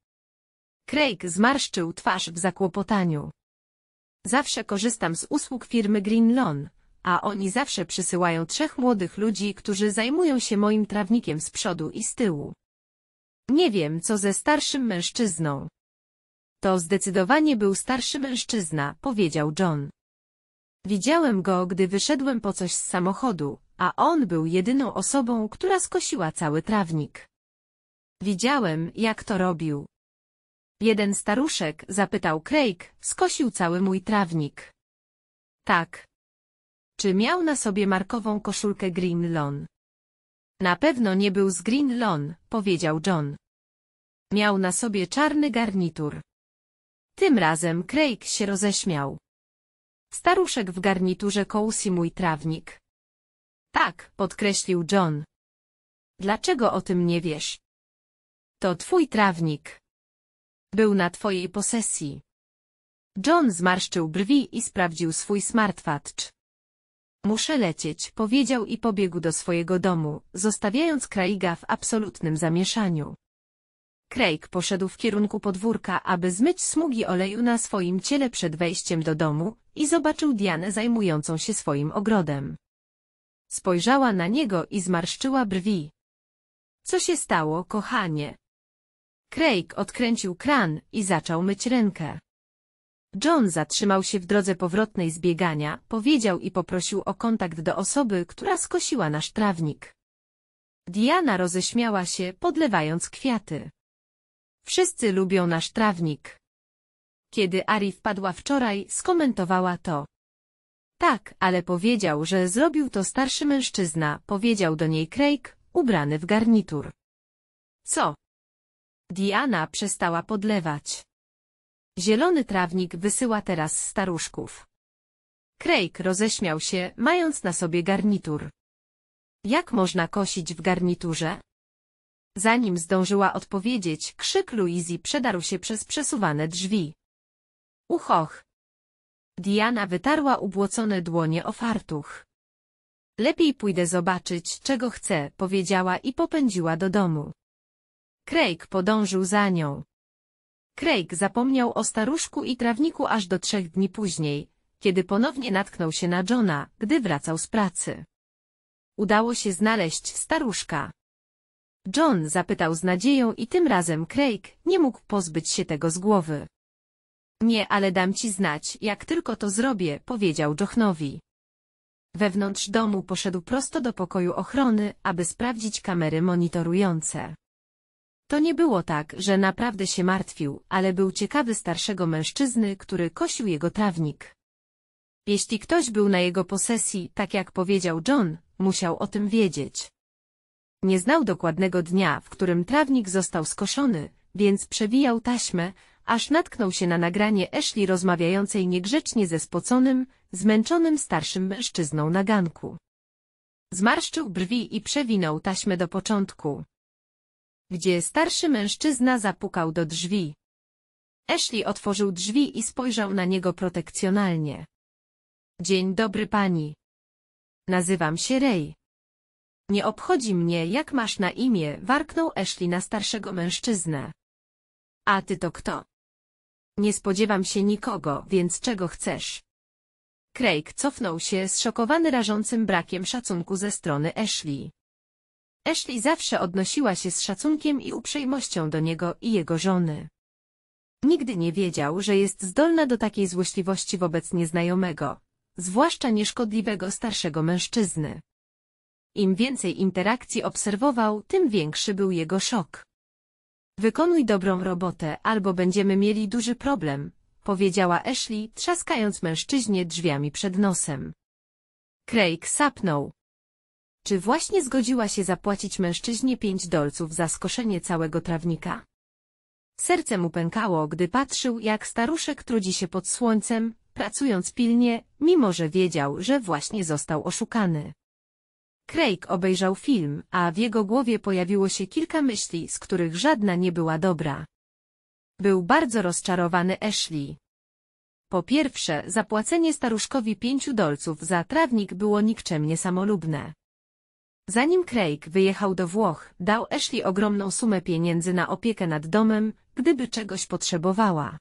Craig zmarszczył twarz w zakłopotaniu. Zawsze korzystam z usług firmy Green Loan, a oni zawsze przysyłają trzech młodych ludzi, którzy zajmują się moim trawnikiem z przodu i z tyłu. Nie wiem, co ze starszym mężczyzną. To zdecydowanie był starszy mężczyzna, powiedział John. Widziałem go, gdy wyszedłem po coś z samochodu, a on był jedyną osobą, która skosiła cały trawnik. Widziałem, jak to robił. Jeden staruszek, zapytał Craig, skosił cały mój trawnik. Tak, czy miał na sobie markową koszulkę Green Lawn? Na pewno nie był z Green Lawn, powiedział John. Miał na sobie czarny garnitur. Tym razem Craig się roześmiał. Staruszek w garniturze kołsi mój trawnik. Tak, podkreślił John. Dlaczego o tym nie wiesz? To twój trawnik. Był na twojej posesji. John zmarszczył brwi i sprawdził swój smartwatch. Muszę lecieć, powiedział i pobiegł do swojego domu, zostawiając Craiga w absolutnym zamieszaniu. Craig poszedł w kierunku podwórka, aby zmyć smugi oleju na swoim ciele przed wejściem do domu i zobaczył Dianę zajmującą się swoim ogrodem. Spojrzała na niego i zmarszczyła brwi. Co się stało, kochanie? Craig odkręcił kran i zaczął myć rękę. John zatrzymał się w drodze powrotnej z biegania, powiedział i poprosił o kontakt do osoby, która skosiła nasz trawnik. Diana roześmiała się, podlewając kwiaty. Wszyscy lubią nasz trawnik. Kiedy Ari wpadła wczoraj, skomentowała to. Tak, ale powiedział, że zrobił to starszy mężczyzna, powiedział do niej Craig, ubrany w garnitur. Co? Diana przestała podlewać. Zielony trawnik wysyła teraz staruszków. Craig roześmiał się, mając na sobie garnitur. Jak można kosić w garniturze? Zanim zdążyła odpowiedzieć, krzyk Luizy przedarł się przez przesuwane drzwi. Uchoch! Diana wytarła ubłocone dłonie o fartuch. Lepiej pójdę zobaczyć, czego chcę, powiedziała i popędziła do domu. Craig podążył za nią. Craig zapomniał o staruszku i trawniku aż do trzech dni później, kiedy ponownie natknął się na Johna, gdy wracał z pracy. Udało się znaleźć staruszka. John zapytał z nadzieją i tym razem Craig nie mógł pozbyć się tego z głowy. Nie, ale dam ci znać, jak tylko to zrobię, powiedział Johnowi. Wewnątrz domu poszedł prosto do pokoju ochrony, aby sprawdzić kamery monitorujące. To nie było tak, że naprawdę się martwił, ale był ciekawy starszego mężczyzny, który kosił jego trawnik. Jeśli ktoś był na jego posesji, tak jak powiedział John, musiał o tym wiedzieć. Nie znał dokładnego dnia, w którym trawnik został skoszony, więc przewijał taśmę, aż natknął się na nagranie Ashley rozmawiającej niegrzecznie ze spoconym, zmęczonym starszym mężczyzną na ganku. Zmarszczył brwi i przewinął taśmę do początku gdzie starszy mężczyzna zapukał do drzwi. Ashley otworzył drzwi i spojrzał na niego protekcjonalnie. Dzień dobry pani. Nazywam się Ray. Nie obchodzi mnie, jak masz na imię, warknął Ashley na starszego mężczyznę. A ty to kto? Nie spodziewam się nikogo, więc czego chcesz? Craig cofnął się, zszokowany rażącym brakiem szacunku ze strony Ashley. Ashley zawsze odnosiła się z szacunkiem i uprzejmością do niego i jego żony. Nigdy nie wiedział, że jest zdolna do takiej złośliwości wobec nieznajomego, zwłaszcza nieszkodliwego starszego mężczyzny. Im więcej interakcji obserwował, tym większy był jego szok. Wykonuj dobrą robotę, albo będziemy mieli duży problem, powiedziała Ashley, trzaskając mężczyźnie drzwiami przed nosem. Craig sapnął. Czy właśnie zgodziła się zapłacić mężczyźnie pięć dolców za skoszenie całego trawnika? Serce mu pękało, gdy patrzył, jak staruszek trudzi się pod słońcem, pracując pilnie, mimo że wiedział, że właśnie został oszukany. Craig obejrzał film, a w jego głowie pojawiło się kilka myśli, z których żadna nie była dobra. Był bardzo rozczarowany Ashley. Po pierwsze, zapłacenie staruszkowi pięciu dolców za trawnik było nikczemnie samolubne. Zanim Craig wyjechał do Włoch, dał Ashley ogromną sumę pieniędzy na opiekę nad domem, gdyby czegoś potrzebowała.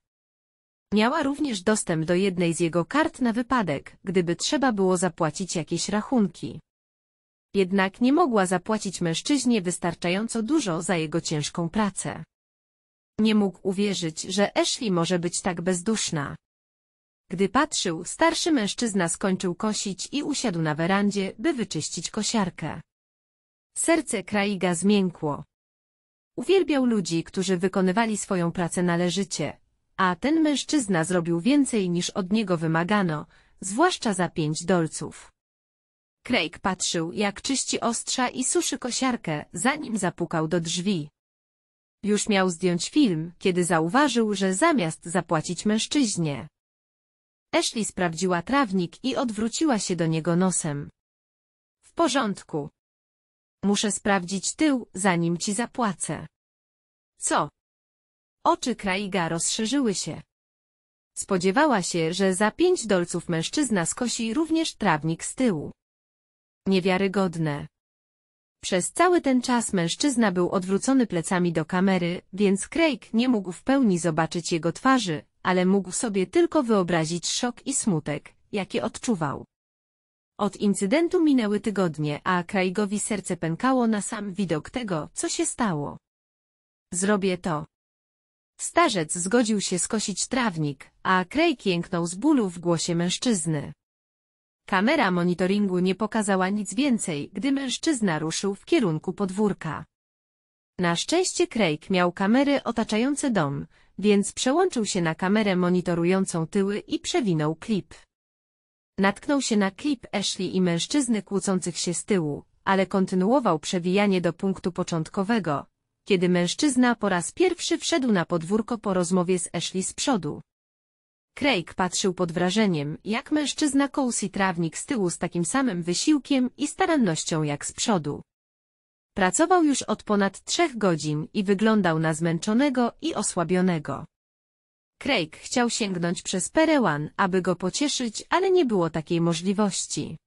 Miała również dostęp do jednej z jego kart na wypadek, gdyby trzeba było zapłacić jakieś rachunki. Jednak nie mogła zapłacić mężczyźnie wystarczająco dużo za jego ciężką pracę. Nie mógł uwierzyć, że Ashley może być tak bezduszna. Gdy patrzył, starszy mężczyzna skończył kosić i usiadł na werandzie, by wyczyścić kosiarkę. Serce Kraiga zmiękło. Uwielbiał ludzi, którzy wykonywali swoją pracę należycie, a ten mężczyzna zrobił więcej niż od niego wymagano, zwłaszcza za pięć dolców. Craig patrzył, jak czyści ostrza i suszy kosiarkę, zanim zapukał do drzwi. Już miał zdjąć film, kiedy zauważył, że zamiast zapłacić mężczyźnie. Ashley sprawdziła trawnik i odwróciła się do niego nosem. W porządku. Muszę sprawdzić tył, zanim ci zapłacę. Co? Oczy Kraiga rozszerzyły się. Spodziewała się, że za pięć dolców mężczyzna skosi również trawnik z tyłu. Niewiarygodne. Przez cały ten czas mężczyzna był odwrócony plecami do kamery, więc Craig nie mógł w pełni zobaczyć jego twarzy, ale mógł sobie tylko wyobrazić szok i smutek, jaki odczuwał. Od incydentu minęły tygodnie, a Craigowi serce pękało na sam widok tego, co się stało. Zrobię to. Starzec zgodził się skosić trawnik, a Craig jęknął z bólu w głosie mężczyzny. Kamera monitoringu nie pokazała nic więcej, gdy mężczyzna ruszył w kierunku podwórka. Na szczęście Craig miał kamery otaczające dom, więc przełączył się na kamerę monitorującą tyły i przewinął klip. Natknął się na klip Ashley i mężczyzny kłócących się z tyłu, ale kontynuował przewijanie do punktu początkowego, kiedy mężczyzna po raz pierwszy wszedł na podwórko po rozmowie z Ashley z przodu. Craig patrzył pod wrażeniem, jak mężczyzna kołsi trawnik z tyłu z takim samym wysiłkiem i starannością jak z przodu. Pracował już od ponad trzech godzin i wyglądał na zmęczonego i osłabionego. Craig chciał sięgnąć przez perełan, aby go pocieszyć, ale nie było takiej możliwości.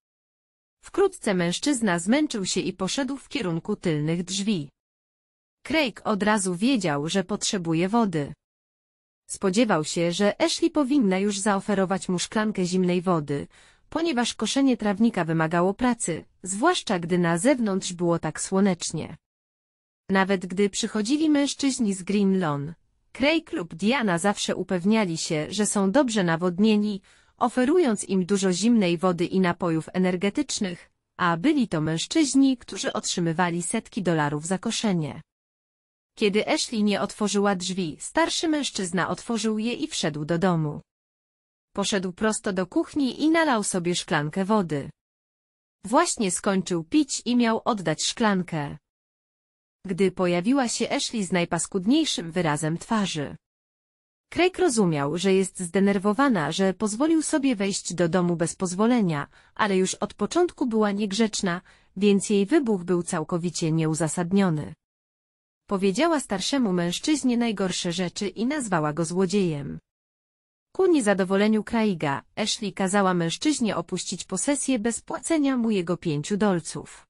Wkrótce mężczyzna zmęczył się i poszedł w kierunku tylnych drzwi. Craig od razu wiedział, że potrzebuje wody. Spodziewał się, że Ashley powinna już zaoferować mu szklankę zimnej wody, ponieważ koszenie trawnika wymagało pracy, zwłaszcza gdy na zewnątrz było tak słonecznie. Nawet gdy przychodzili mężczyźni z Green Lawn, Craig lub Diana zawsze upewniali się, że są dobrze nawodnieni, oferując im dużo zimnej wody i napojów energetycznych, a byli to mężczyźni, którzy otrzymywali setki dolarów za koszenie. Kiedy Ashley nie otworzyła drzwi, starszy mężczyzna otworzył je i wszedł do domu. Poszedł prosto do kuchni i nalał sobie szklankę wody. Właśnie skończył pić i miał oddać szklankę gdy pojawiła się Ashley z najpaskudniejszym wyrazem twarzy. Craig rozumiał, że jest zdenerwowana, że pozwolił sobie wejść do domu bez pozwolenia, ale już od początku była niegrzeczna, więc jej wybuch był całkowicie nieuzasadniony. Powiedziała starszemu mężczyźnie najgorsze rzeczy i nazwała go złodziejem. Ku niezadowoleniu Kraiga, Ashley kazała mężczyźnie opuścić posesję bez płacenia mu jego pięciu dolców.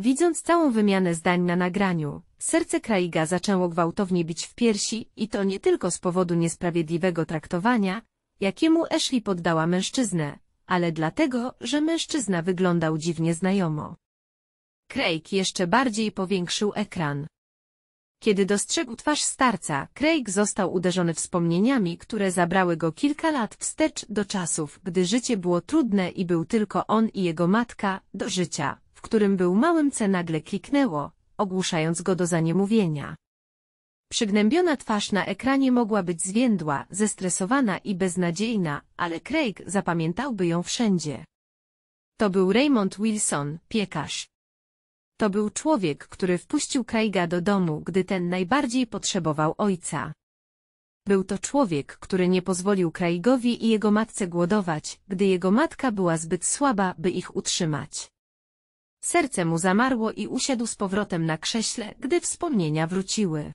Widząc całą wymianę zdań na nagraniu, serce Kraiga zaczęło gwałtownie bić w piersi i to nie tylko z powodu niesprawiedliwego traktowania, jakiemu Ashley poddała mężczyznę, ale dlatego, że mężczyzna wyglądał dziwnie znajomo. Craig jeszcze bardziej powiększył ekran. Kiedy dostrzegł twarz starca, Craig został uderzony wspomnieniami, które zabrały go kilka lat wstecz do czasów, gdy życie było trudne i był tylko on i jego matka, do życia, którym był małym C nagle kliknęło, ogłuszając go do zaniemówienia. Przygnębiona twarz na ekranie mogła być zwiędła, zestresowana i beznadziejna, ale Craig zapamiętałby ją wszędzie. To był Raymond Wilson, piekarz. To był człowiek, który wpuścił Craiga do domu, gdy ten najbardziej potrzebował ojca. Był to człowiek, który nie pozwolił Craigowi i jego matce głodować, gdy jego matka była zbyt słaba, by ich utrzymać. Serce mu zamarło i usiadł z powrotem na krześle, gdy wspomnienia wróciły.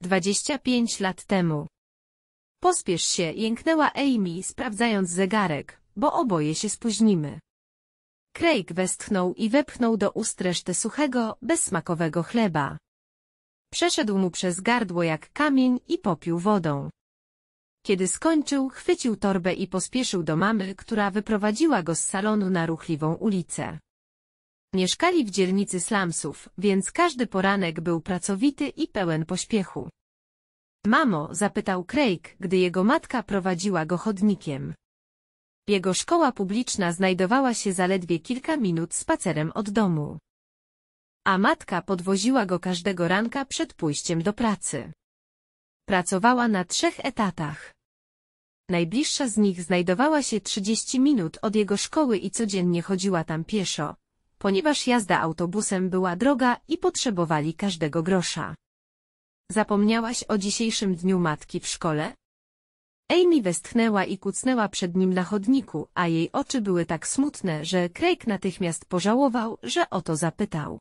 25 lat temu. Pospiesz się, jęknęła Amy, sprawdzając zegarek, bo oboje się spóźnimy. Craig westchnął i wepchnął do ust resztę suchego, bezsmakowego chleba. Przeszedł mu przez gardło jak kamień i popił wodą. Kiedy skończył, chwycił torbę i pospieszył do mamy, która wyprowadziła go z salonu na ruchliwą ulicę. Mieszkali w dzielnicy slamsów, więc każdy poranek był pracowity i pełen pośpiechu. Mamo, zapytał Craig, gdy jego matka prowadziła go chodnikiem. Jego szkoła publiczna znajdowała się zaledwie kilka minut spacerem od domu. A matka podwoziła go każdego ranka przed pójściem do pracy. Pracowała na trzech etatach. Najbliższa z nich znajdowała się 30 minut od jego szkoły i codziennie chodziła tam pieszo, ponieważ jazda autobusem była droga i potrzebowali każdego grosza. Zapomniałaś o dzisiejszym dniu matki w szkole? Amy westchnęła i kucnęła przed nim na chodniku, a jej oczy były tak smutne, że Craig natychmiast pożałował, że o to zapytał.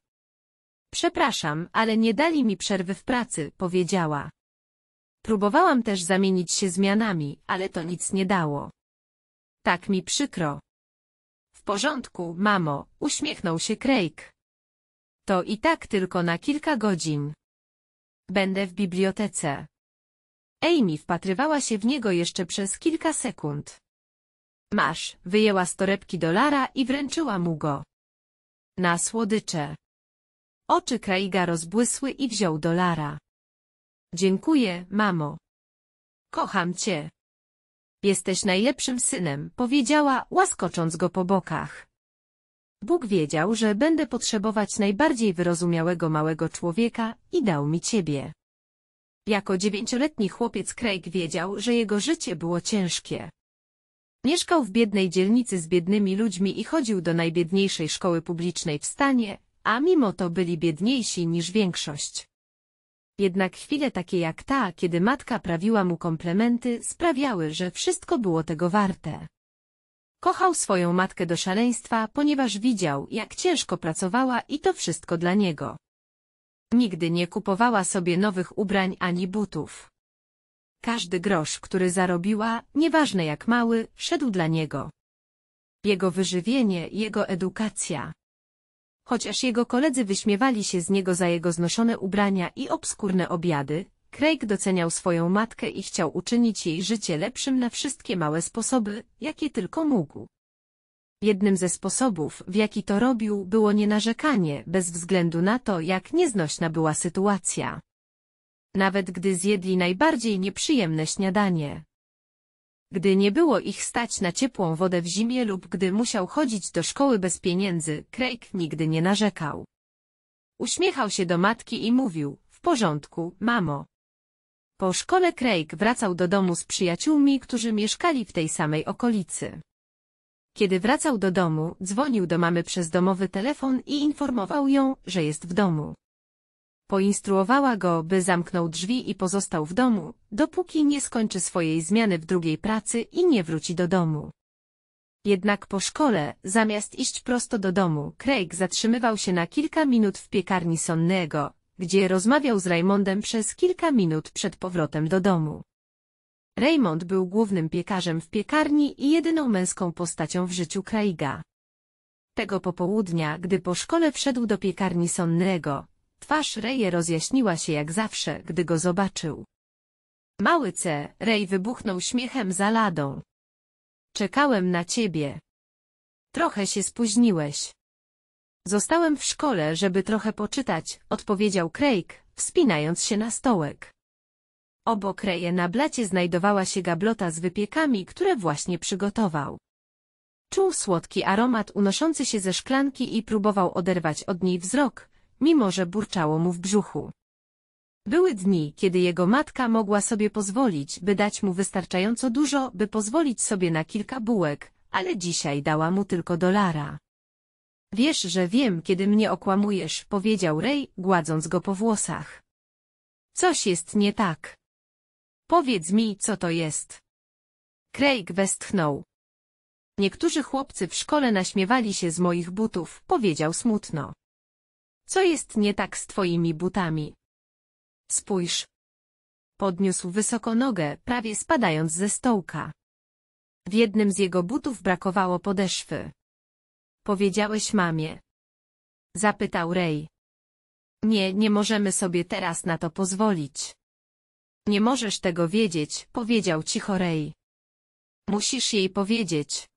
Przepraszam, ale nie dali mi przerwy w pracy, powiedziała. Próbowałam też zamienić się zmianami, ale to nic nie dało. Tak mi przykro porządku, mamo, uśmiechnął się Craig. To i tak tylko na kilka godzin. Będę w bibliotece. Amy wpatrywała się w niego jeszcze przez kilka sekund. Masz, wyjęła z torebki dolara i wręczyła mu go. Na słodycze. Oczy Kraiga rozbłysły i wziął dolara. Dziękuję, mamo. Kocham cię. Jesteś najlepszym synem, powiedziała, łaskocząc go po bokach. Bóg wiedział, że będę potrzebować najbardziej wyrozumiałego małego człowieka i dał mi ciebie. Jako dziewięcioletni chłopiec Craig wiedział, że jego życie było ciężkie. Mieszkał w biednej dzielnicy z biednymi ludźmi i chodził do najbiedniejszej szkoły publicznej w stanie, a mimo to byli biedniejsi niż większość. Jednak chwile takie jak ta, kiedy matka prawiła mu komplementy, sprawiały, że wszystko było tego warte. Kochał swoją matkę do szaleństwa, ponieważ widział, jak ciężko pracowała i to wszystko dla niego. Nigdy nie kupowała sobie nowych ubrań ani butów. Każdy grosz, który zarobiła, nieważne jak mały, szedł dla niego. Jego wyżywienie, jego edukacja. Chociaż jego koledzy wyśmiewali się z niego za jego znoszone ubrania i obskurne obiady, Craig doceniał swoją matkę i chciał uczynić jej życie lepszym na wszystkie małe sposoby, jakie tylko mógł. Jednym ze sposobów, w jaki to robił, było nienarzekanie, bez względu na to, jak nieznośna była sytuacja. Nawet gdy zjedli najbardziej nieprzyjemne śniadanie gdy nie było ich stać na ciepłą wodę w zimie lub gdy musiał chodzić do szkoły bez pieniędzy, Craig nigdy nie narzekał. Uśmiechał się do matki i mówił, w porządku, mamo. Po szkole Craig wracał do domu z przyjaciółmi, którzy mieszkali w tej samej okolicy. Kiedy wracał do domu, dzwonił do mamy przez domowy telefon i informował ją, że jest w domu. Poinstruowała go, by zamknął drzwi i pozostał w domu, dopóki nie skończy swojej zmiany w drugiej pracy i nie wróci do domu. Jednak po szkole, zamiast iść prosto do domu, Craig zatrzymywał się na kilka minut w piekarni Sonnego, gdzie rozmawiał z Raymondem przez kilka minut przed powrotem do domu. Raymond był głównym piekarzem w piekarni i jedyną męską postacią w życiu Craiga. Tego popołudnia, gdy po szkole wszedł do piekarni Sonnego, Twarz Reje rozjaśniła się jak zawsze, gdy go zobaczył. Mały C, Rej wybuchnął śmiechem za ladą. Czekałem na ciebie. Trochę się spóźniłeś. Zostałem w szkole, żeby trochę poczytać, odpowiedział Craig, wspinając się na stołek. Obok Reje na blacie znajdowała się gablota z wypiekami, które właśnie przygotował. Czuł słodki aromat unoszący się ze szklanki i próbował oderwać od niej wzrok, mimo że burczało mu w brzuchu. Były dni, kiedy jego matka mogła sobie pozwolić, by dać mu wystarczająco dużo, by pozwolić sobie na kilka bułek, ale dzisiaj dała mu tylko dolara. Wiesz, że wiem, kiedy mnie okłamujesz, powiedział Rej, gładząc go po włosach. Coś jest nie tak. Powiedz mi, co to jest. Craig westchnął. Niektórzy chłopcy w szkole naśmiewali się z moich butów, powiedział smutno. Co jest nie tak z twoimi butami? Spójrz. Podniósł wysoko nogę, prawie spadając ze stołka. W jednym z jego butów brakowało podeszwy. Powiedziałeś mamie. Zapytał Rej. Nie, nie możemy sobie teraz na to pozwolić. Nie możesz tego wiedzieć, powiedział cicho Rej. Musisz jej powiedzieć.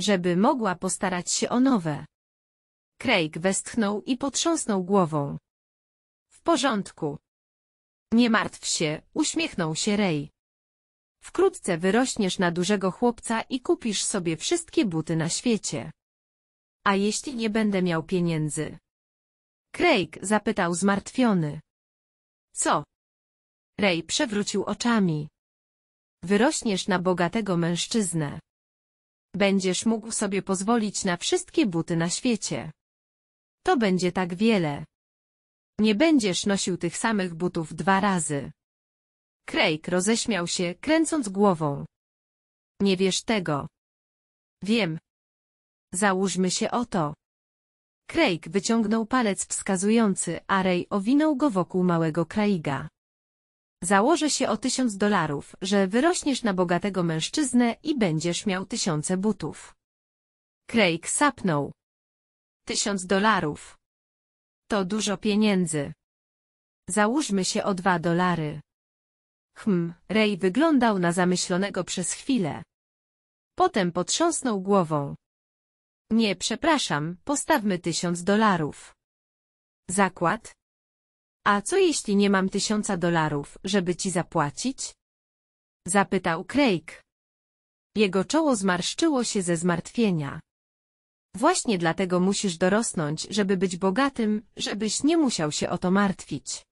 Żeby mogła postarać się o nowe. Craig westchnął i potrząsnął głową. W porządku. Nie martw się, uśmiechnął się Ray. Wkrótce wyrośniesz na dużego chłopca i kupisz sobie wszystkie buty na świecie. A jeśli nie będę miał pieniędzy? Craig zapytał zmartwiony. Co? Ray przewrócił oczami. Wyrośniesz na bogatego mężczyznę. Będziesz mógł sobie pozwolić na wszystkie buty na świecie. To będzie tak wiele. Nie będziesz nosił tych samych butów dwa razy. Craig roześmiał się, kręcąc głową. Nie wiesz tego. Wiem. Załóżmy się o to. Craig wyciągnął palec wskazujący, a Ray owinął go wokół małego Craiga. Założę się o tysiąc dolarów, że wyrośniesz na bogatego mężczyznę i będziesz miał tysiące butów. Craig sapnął. Tysiąc dolarów. To dużo pieniędzy. Załóżmy się o dwa dolary. Hm, Ray wyglądał na zamyślonego przez chwilę. Potem potrząsnął głową. Nie, przepraszam, postawmy tysiąc dolarów. Zakład? A co jeśli nie mam tysiąca dolarów, żeby ci zapłacić? Zapytał Craig. Jego czoło zmarszczyło się ze zmartwienia. Właśnie dlatego musisz dorosnąć, żeby być bogatym, żebyś nie musiał się o to martwić.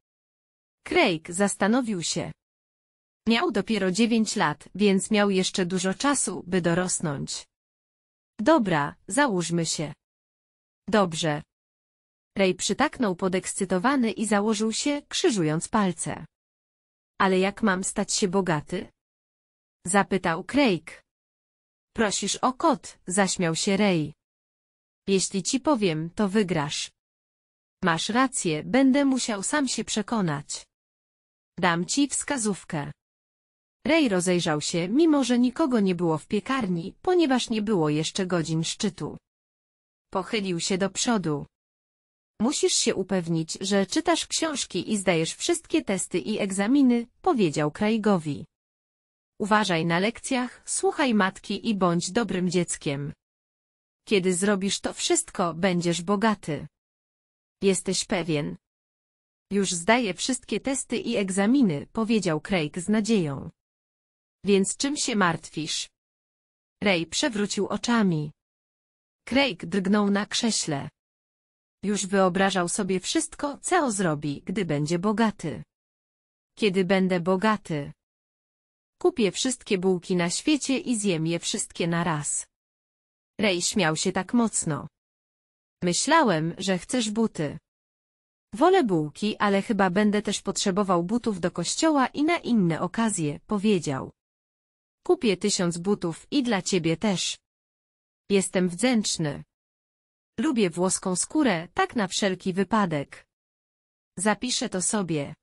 Craig zastanowił się. Miał dopiero dziewięć lat, więc miał jeszcze dużo czasu, by dorosnąć. Dobra, załóżmy się. Dobrze. Ray przytaknął podekscytowany i założył się, krzyżując palce. Ale jak mam stać się bogaty? Zapytał Craig. Prosisz o kot, zaśmiał się Ray. Jeśli ci powiem, to wygrasz. Masz rację, będę musiał sam się przekonać. Dam ci wskazówkę. Rej rozejrzał się, mimo że nikogo nie było w piekarni, ponieważ nie było jeszcze godzin szczytu. Pochylił się do przodu. Musisz się upewnić, że czytasz książki i zdajesz wszystkie testy i egzaminy, powiedział Craigowi. Uważaj na lekcjach, słuchaj matki i bądź dobrym dzieckiem. Kiedy zrobisz to wszystko, będziesz bogaty. Jesteś pewien. Już zdaję wszystkie testy i egzaminy, powiedział Craig z nadzieją. Więc czym się martwisz? Ray przewrócił oczami. Craig drgnął na krześle. Już wyobrażał sobie wszystko, co zrobi, gdy będzie bogaty. Kiedy będę bogaty? Kupię wszystkie bułki na świecie i zjem je wszystkie na raz. Rej śmiał się tak mocno. Myślałem, że chcesz buty. Wolę bułki, ale chyba będę też potrzebował butów do kościoła i na inne okazje, powiedział. Kupię tysiąc butów i dla ciebie też. Jestem wdzięczny. Lubię włoską skórę, tak na wszelki wypadek. Zapiszę to sobie.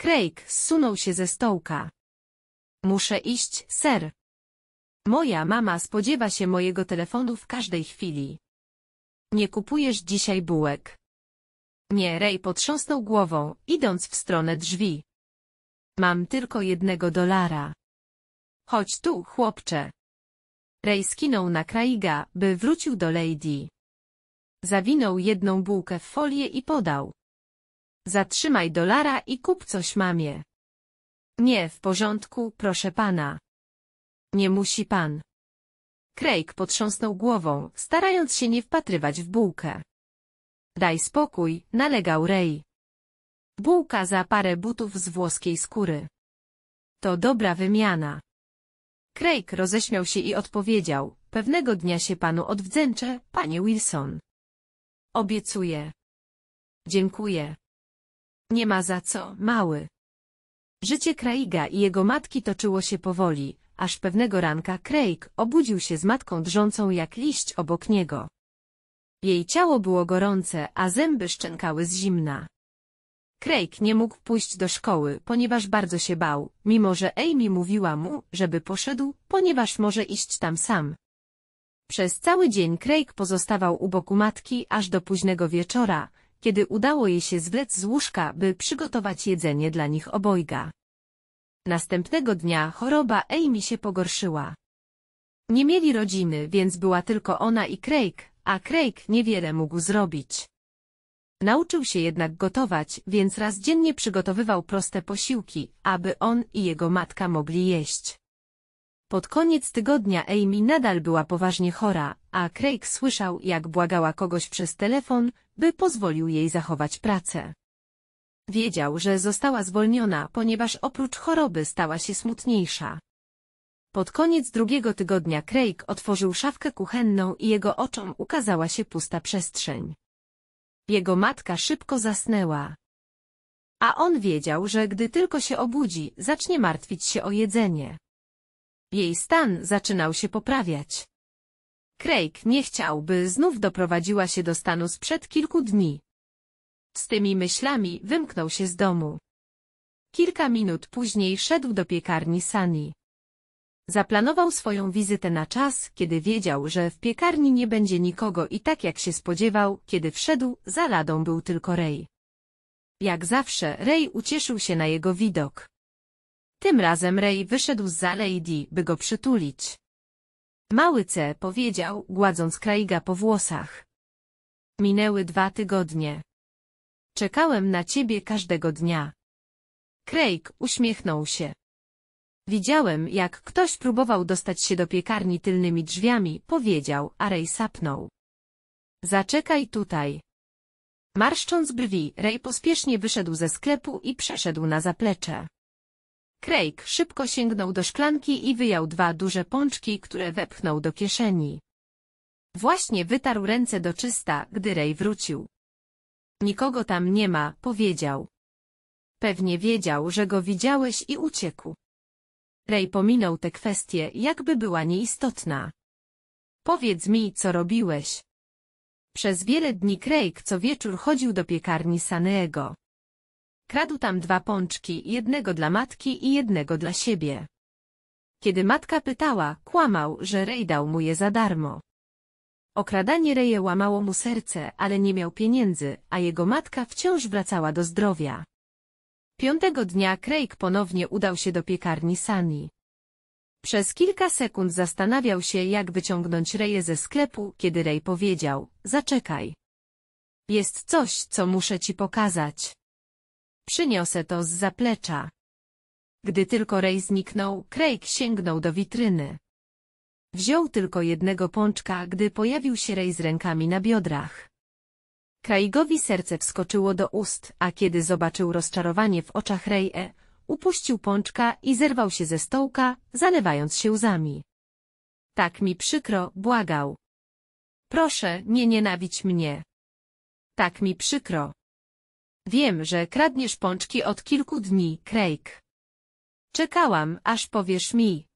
Craig zsunął się ze stołka. Muszę iść, ser. Moja mama spodziewa się mojego telefonu w każdej chwili. Nie kupujesz dzisiaj bułek. Nie, Rej potrząsnął głową, idąc w stronę drzwi. Mam tylko jednego dolara. Chodź tu, chłopcze. Rej skinął na Kraiga, by wrócił do Lady. Zawinął jedną bułkę w folię i podał. Zatrzymaj dolara i kup coś mamie. Nie, w porządku, proszę pana. Nie musi pan. Craig potrząsnął głową, starając się nie wpatrywać w bułkę. Daj spokój, nalegał Ray. Bułka za parę butów z włoskiej skóry. To dobra wymiana. Craig roześmiał się i odpowiedział, pewnego dnia się panu odwdzięczę, panie Wilson. Obiecuję. Dziękuję. Nie ma za co, mały. Życie Kraiga i jego matki toczyło się powoli, aż pewnego ranka Craig obudził się z matką drżącą jak liść obok niego. Jej ciało było gorące, a zęby szczękały z zimna. Craig nie mógł pójść do szkoły, ponieważ bardzo się bał, mimo że Amy mówiła mu, żeby poszedł, ponieważ może iść tam sam. Przez cały dzień Craig pozostawał u boku matki aż do późnego wieczora, kiedy udało jej się zwlec z łóżka, by przygotować jedzenie dla nich obojga. Następnego dnia choroba Amy się pogorszyła. Nie mieli rodziny, więc była tylko ona i Craig, a Craig niewiele mógł zrobić. Nauczył się jednak gotować, więc raz dziennie przygotowywał proste posiłki, aby on i jego matka mogli jeść. Pod koniec tygodnia Amy nadal była poważnie chora, a Craig słyszał, jak błagała kogoś przez telefon, by pozwolił jej zachować pracę. Wiedział, że została zwolniona, ponieważ oprócz choroby stała się smutniejsza. Pod koniec drugiego tygodnia Craig otworzył szafkę kuchenną i jego oczom ukazała się pusta przestrzeń. Jego matka szybko zasnęła. A on wiedział, że gdy tylko się obudzi, zacznie martwić się o jedzenie. Jej stan zaczynał się poprawiać. Craig nie chciał, by znów doprowadziła się do stanu sprzed kilku dni. Z tymi myślami wymknął się z domu. Kilka minut później szedł do piekarni Sani. Zaplanował swoją wizytę na czas, kiedy wiedział, że w piekarni nie będzie nikogo i tak jak się spodziewał, kiedy wszedł, za ladą był tylko Rej. Jak zawsze, Rej ucieszył się na jego widok. Tym razem Rej wyszedł z za Lady, by go przytulić. Mały C powiedział, gładząc Kraiga po włosach. Minęły dwa tygodnie. Czekałem na ciebie każdego dnia. Craig uśmiechnął się. Widziałem, jak ktoś próbował dostać się do piekarni tylnymi drzwiami, powiedział, a Ray sapnął. Zaczekaj tutaj. Marszcząc brwi, Ray pospiesznie wyszedł ze sklepu i przeszedł na zaplecze. Craig szybko sięgnął do szklanki i wyjął dwa duże pączki, które wepchnął do kieszeni. Właśnie wytarł ręce do czysta, gdy Ray wrócił. Nikogo tam nie ma, powiedział. Pewnie wiedział, że go widziałeś i uciekł. Rej pominął tę kwestię, jakby była nieistotna. Powiedz mi, co robiłeś. Przez wiele dni Craig co wieczór chodził do piekarni Sanego. Kradł tam dwa pączki, jednego dla matki i jednego dla siebie. Kiedy matka pytała, kłamał, że Rej dał mu je za darmo. Okradanie Reje łamało mu serce, ale nie miał pieniędzy, a jego matka wciąż wracała do zdrowia. Piątego dnia Craig ponownie udał się do piekarni Sani. Przez kilka sekund zastanawiał się, jak wyciągnąć Reję ze sklepu, kiedy Rej powiedział, zaczekaj. Jest coś, co muszę ci pokazać. Przyniosę to z zaplecza. Gdy tylko Rej zniknął, Craig sięgnął do witryny. Wziął tylko jednego pączka, gdy pojawił się Rej z rękami na biodrach. Kraigowi serce wskoczyło do ust, a kiedy zobaczył rozczarowanie w oczach Reje, upuścił pączka i zerwał się ze stołka, zalewając się łzami. Tak mi przykro, błagał. Proszę, nie nienawidź mnie. Tak mi przykro. Wiem, że kradniesz pączki od kilku dni, Craig. Czekałam, aż powiesz mi,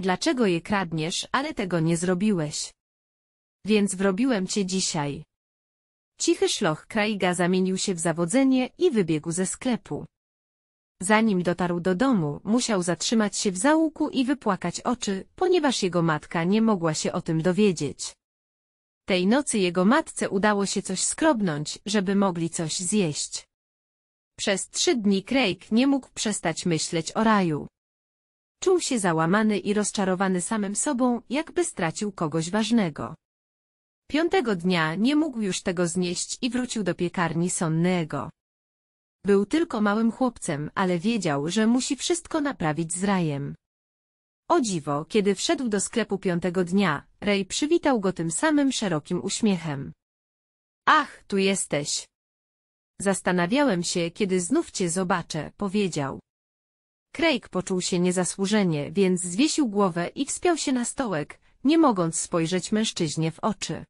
Dlaczego je kradniesz, ale tego nie zrobiłeś? Więc wrobiłem cię dzisiaj. Cichy szloch Kraiga zamienił się w zawodzenie i wybiegł ze sklepu. Zanim dotarł do domu, musiał zatrzymać się w załuku i wypłakać oczy, ponieważ jego matka nie mogła się o tym dowiedzieć. Tej nocy jego matce udało się coś skrobnąć, żeby mogli coś zjeść. Przez trzy dni Craig nie mógł przestać myśleć o raju. Czuł się załamany i rozczarowany samym sobą, jakby stracił kogoś ważnego. Piątego dnia nie mógł już tego znieść i wrócił do piekarni sonnego. Był tylko małym chłopcem, ale wiedział, że musi wszystko naprawić z rajem. O dziwo, kiedy wszedł do sklepu piątego dnia, Rej przywitał go tym samym szerokim uśmiechem. Ach, tu jesteś. Zastanawiałem się, kiedy znów cię zobaczę, powiedział. Craig poczuł się niezasłużenie, więc zwiesił głowę i wspiął się na stołek, nie mogąc spojrzeć mężczyźnie w oczy.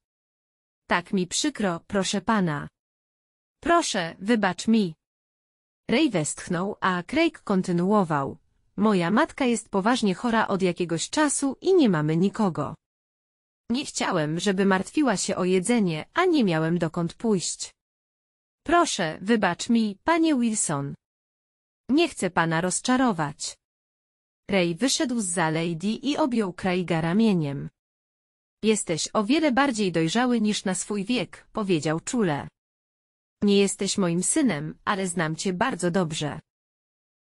Tak mi przykro, proszę pana. Proszę, wybacz mi. Ray westchnął, a Craig kontynuował. Moja matka jest poważnie chora od jakiegoś czasu i nie mamy nikogo. Nie chciałem, żeby martwiła się o jedzenie, a nie miałem dokąd pójść. Proszę, wybacz mi, panie Wilson. Nie chcę pana rozczarować. Ray wyszedł z za Lady i objął Craiga ramieniem. Jesteś o wiele bardziej dojrzały niż na swój wiek, powiedział czule. Nie jesteś moim synem, ale znam cię bardzo dobrze.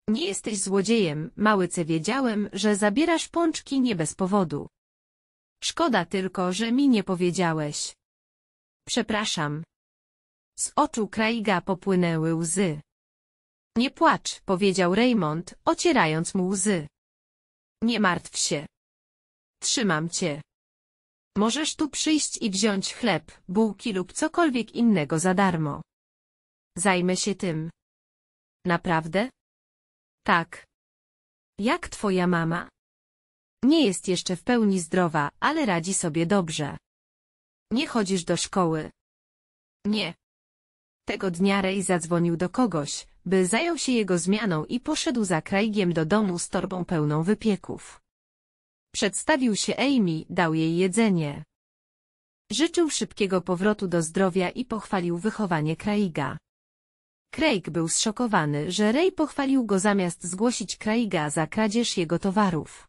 Nie jesteś złodziejem, małyce wiedziałem, że zabierasz pączki nie bez powodu. Szkoda tylko, że mi nie powiedziałeś. Przepraszam. Z oczu Kraiga popłynęły łzy. Nie płacz, powiedział Raymond, ocierając mu łzy. Nie martw się. Trzymam cię. Możesz tu przyjść i wziąć chleb, bułki lub cokolwiek innego za darmo. Zajmę się tym. Naprawdę? Tak. Jak twoja mama? Nie jest jeszcze w pełni zdrowa, ale radzi sobie dobrze. Nie chodzisz do szkoły. Nie. Tego dnia Ray zadzwonił do kogoś, by zajął się jego zmianą i poszedł za Craigiem do domu z torbą pełną wypieków. Przedstawił się Amy, dał jej jedzenie. Życzył szybkiego powrotu do zdrowia i pochwalił wychowanie Craiga. Craig był zszokowany, że Ray pochwalił go zamiast zgłosić Craiga za kradzież jego towarów.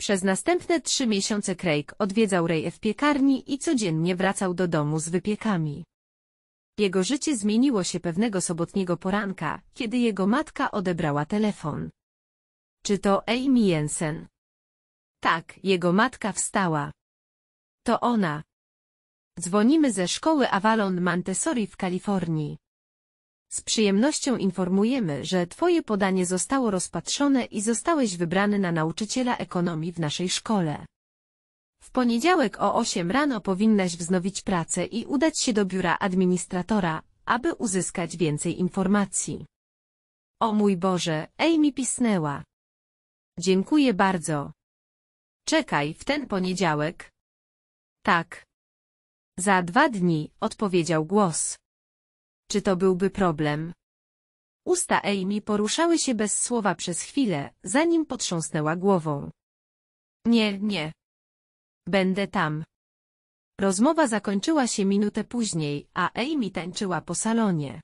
Przez następne trzy miesiące Craig odwiedzał Ray w piekarni i codziennie wracał do domu z wypiekami. Jego życie zmieniło się pewnego sobotniego poranka, kiedy jego matka odebrała telefon. Czy to Amy Jensen? Tak, jego matka wstała. To ona. Dzwonimy ze szkoły Avalon Montessori w Kalifornii. Z przyjemnością informujemy, że Twoje podanie zostało rozpatrzone i zostałeś wybrany na nauczyciela ekonomii w naszej szkole. W poniedziałek o 8 rano powinnaś wznowić pracę i udać się do biura administratora, aby uzyskać więcej informacji. O mój Boże, Amy pisnęła. Dziękuję bardzo. Czekaj, w ten poniedziałek? Tak. Za dwa dni, odpowiedział głos. Czy to byłby problem? Usta Amy poruszały się bez słowa przez chwilę, zanim potrząsnęła głową. Nie, nie. Będę tam. Rozmowa zakończyła się minutę później, a Amy tańczyła po salonie.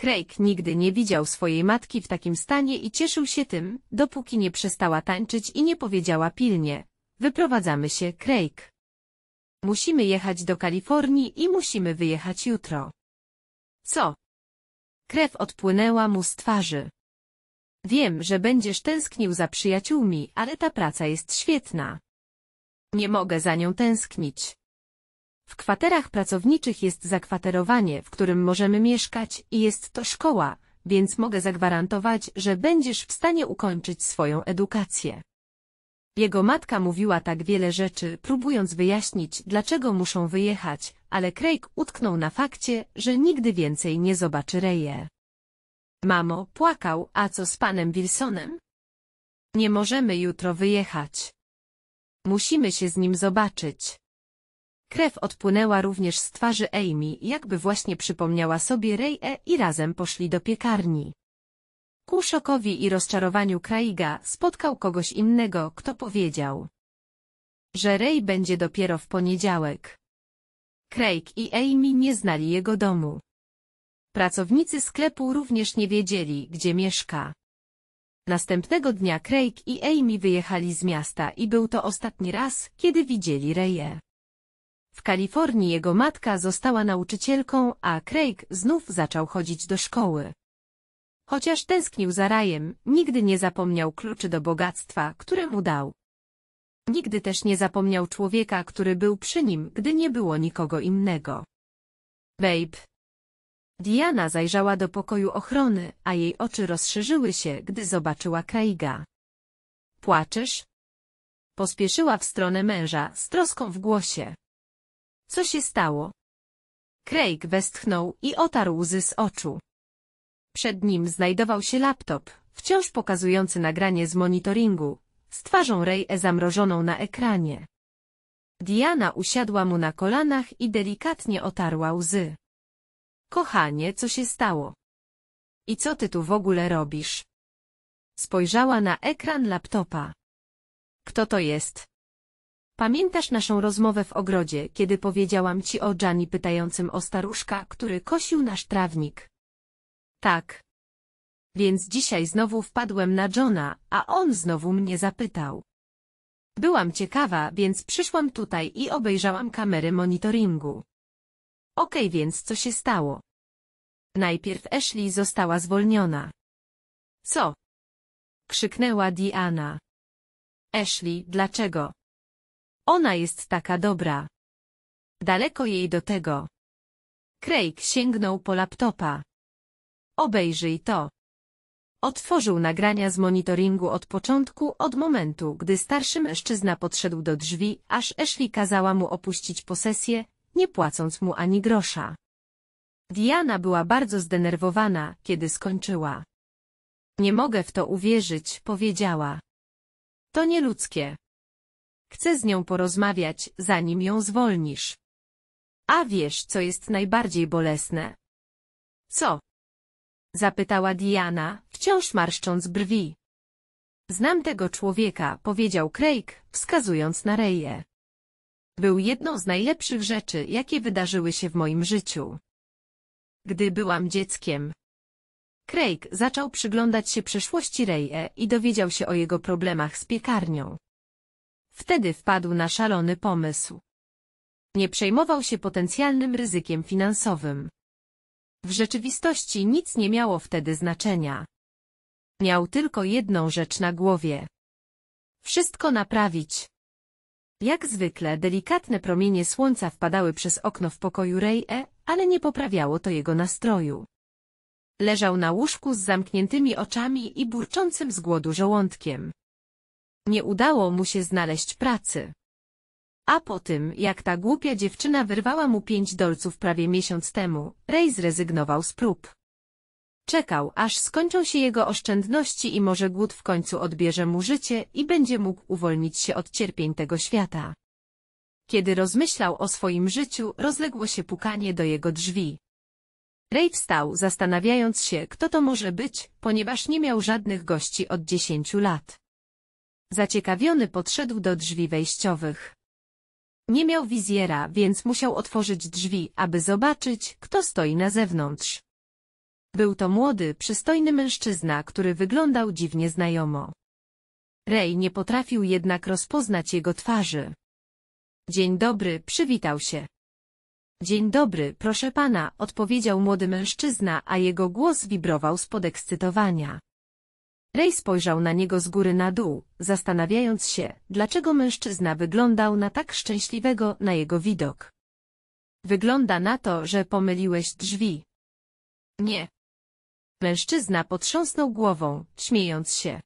Craig nigdy nie widział swojej matki w takim stanie i cieszył się tym, dopóki nie przestała tańczyć i nie powiedziała pilnie. Wyprowadzamy się, Craig. Musimy jechać do Kalifornii i musimy wyjechać jutro. Co? Krew odpłynęła mu z twarzy. Wiem, że będziesz tęsknił za przyjaciółmi, ale ta praca jest świetna. Nie mogę za nią tęsknić. W kwaterach pracowniczych jest zakwaterowanie, w którym możemy mieszkać i jest to szkoła, więc mogę zagwarantować, że będziesz w stanie ukończyć swoją edukację. Jego matka mówiła tak wiele rzeczy, próbując wyjaśnić, dlaczego muszą wyjechać, ale Craig utknął na fakcie, że nigdy więcej nie zobaczy Reje. Mamo, płakał, a co z panem Wilsonem? Nie możemy jutro wyjechać. Musimy się z nim zobaczyć. Krew odpłynęła również z twarzy Amy, jakby właśnie przypomniała sobie Reję i razem poszli do piekarni. Ku szokowi i rozczarowaniu Kraiga spotkał kogoś innego, kto powiedział, że Rej będzie dopiero w poniedziałek. Craig i Amy nie znali jego domu. Pracownicy sklepu również nie wiedzieli, gdzie mieszka. Następnego dnia Craig i Amy wyjechali z miasta i był to ostatni raz, kiedy widzieli Reje. W Kalifornii jego matka została nauczycielką, a Craig znów zaczął chodzić do szkoły. Chociaż tęsknił za rajem, nigdy nie zapomniał kluczy do bogactwa, które mu dał. Nigdy też nie zapomniał człowieka, który był przy nim, gdy nie było nikogo innego. Babe, Diana zajrzała do pokoju ochrony, a jej oczy rozszerzyły się, gdy zobaczyła Craiga. Płaczesz? Pospieszyła w stronę męża, z troską w głosie. Co się stało? Craig westchnął i otarł łzy z oczu. Przed nim znajdował się laptop, wciąż pokazujący nagranie z monitoringu, z twarzą Raye zamrożoną na ekranie. Diana usiadła mu na kolanach i delikatnie otarła łzy. Kochanie, co się stało? I co ty tu w ogóle robisz? Spojrzała na ekran laptopa. Kto to jest? Pamiętasz naszą rozmowę w ogrodzie, kiedy powiedziałam ci o Jani pytającym o staruszka, który kosił nasz trawnik? Tak. Więc dzisiaj znowu wpadłem na Johna, a on znowu mnie zapytał. Byłam ciekawa, więc przyszłam tutaj i obejrzałam kamery monitoringu. Okej, okay, więc co się stało? Najpierw Ashley została zwolniona. Co? Krzyknęła Diana. Ashley, dlaczego? Ona jest taka dobra. Daleko jej do tego. Craig sięgnął po laptopa. Obejrzyj to. Otworzył nagrania z monitoringu od początku, od momentu, gdy starszy mężczyzna podszedł do drzwi, aż Ashley kazała mu opuścić posesję, nie płacąc mu ani grosza. Diana była bardzo zdenerwowana, kiedy skończyła. Nie mogę w to uwierzyć, powiedziała. To nieludzkie. Chcę z nią porozmawiać, zanim ją zwolnisz. A wiesz, co jest najbardziej bolesne? Co? Zapytała Diana, wciąż marszcząc brwi. Znam tego człowieka, powiedział Craig, wskazując na Reję. Był jedną z najlepszych rzeczy, jakie wydarzyły się w moim życiu. Gdy byłam dzieckiem, Craig zaczął przyglądać się przeszłości Reye i dowiedział się o jego problemach z piekarnią. Wtedy wpadł na szalony pomysł. Nie przejmował się potencjalnym ryzykiem finansowym. W rzeczywistości nic nie miało wtedy znaczenia. Miał tylko jedną rzecz na głowie. Wszystko naprawić. Jak zwykle delikatne promienie słońca wpadały przez okno w pokoju Reje, ale nie poprawiało to jego nastroju. Leżał na łóżku z zamkniętymi oczami i burczącym z głodu żołądkiem. Nie udało mu się znaleźć pracy. A po tym, jak ta głupia dziewczyna wyrwała mu pięć dolców prawie miesiąc temu, Rej zrezygnował z prób. Czekał, aż skończą się jego oszczędności i może głód w końcu odbierze mu życie i będzie mógł uwolnić się od cierpień tego świata. Kiedy rozmyślał o swoim życiu, rozległo się pukanie do jego drzwi. Ray wstał, zastanawiając się, kto to może być, ponieważ nie miał żadnych gości od dziesięciu lat. Zaciekawiony podszedł do drzwi wejściowych. Nie miał wizjera, więc musiał otworzyć drzwi, aby zobaczyć, kto stoi na zewnątrz. Był to młody, przystojny mężczyzna, który wyglądał dziwnie znajomo. Rej nie potrafił jednak rozpoznać jego twarzy. Dzień dobry, przywitał się. Dzień dobry, proszę pana, odpowiedział młody mężczyzna, a jego głos wibrował z podekscytowania. Rej spojrzał na niego z góry na dół, zastanawiając się, dlaczego mężczyzna wyglądał na tak szczęśliwego na jego widok. Wygląda na to, że pomyliłeś drzwi. Nie, Mężczyzna potrząsnął głową, śmiejąc się.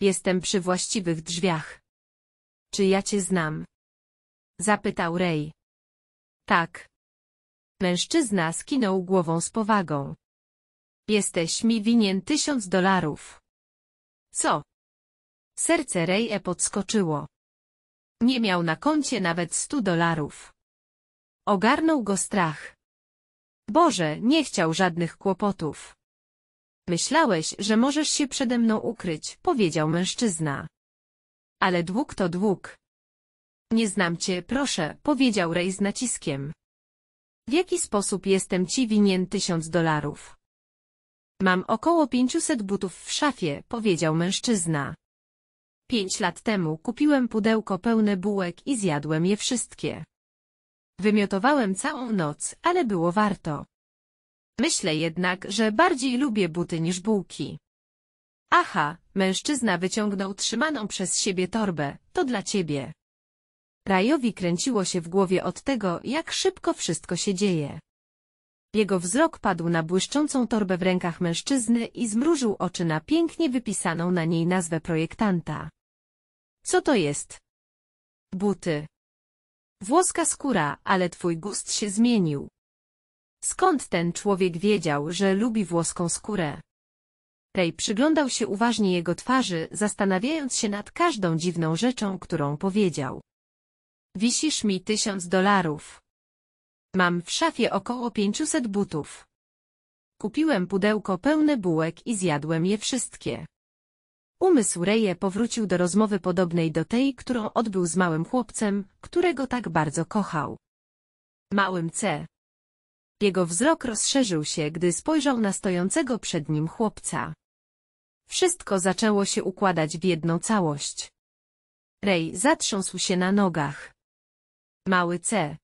Jestem przy właściwych drzwiach. Czy ja cię znam? Zapytał Rej. Tak. Mężczyzna skinął głową z powagą. Jesteś mi winien tysiąc dolarów. Co? Serce Raye podskoczyło. Nie miał na koncie nawet stu dolarów. Ogarnął go strach. Boże, nie chciał żadnych kłopotów. Myślałeś, że możesz się przede mną ukryć, powiedział mężczyzna. Ale dług to dług. Nie znam cię, proszę, powiedział Ray z naciskiem. W jaki sposób jestem ci winien tysiąc dolarów? Mam około pięciuset butów w szafie, powiedział mężczyzna. Pięć lat temu kupiłem pudełko pełne bułek i zjadłem je wszystkie. Wymiotowałem całą noc, ale było warto. Myślę jednak, że bardziej lubię buty niż bułki. Aha, mężczyzna wyciągnął trzymaną przez siebie torbę, to dla ciebie. Rajowi kręciło się w głowie od tego, jak szybko wszystko się dzieje. Jego wzrok padł na błyszczącą torbę w rękach mężczyzny i zmrużył oczy na pięknie wypisaną na niej nazwę projektanta. Co to jest? Buty. Włoska skóra, ale twój gust się zmienił. Skąd ten człowiek wiedział, że lubi włoską skórę? Tej przyglądał się uważnie jego twarzy, zastanawiając się nad każdą dziwną rzeczą, którą powiedział. Wisisz mi tysiąc dolarów. Mam w szafie około pięciuset butów. Kupiłem pudełko pełne bułek i zjadłem je wszystkie. Umysł Reje powrócił do rozmowy podobnej do tej, którą odbył z małym chłopcem, którego tak bardzo kochał. Małym C. Jego wzrok rozszerzył się, gdy spojrzał na stojącego przed nim chłopca. Wszystko zaczęło się układać w jedną całość. Rej zatrząsł się na nogach. Mały C.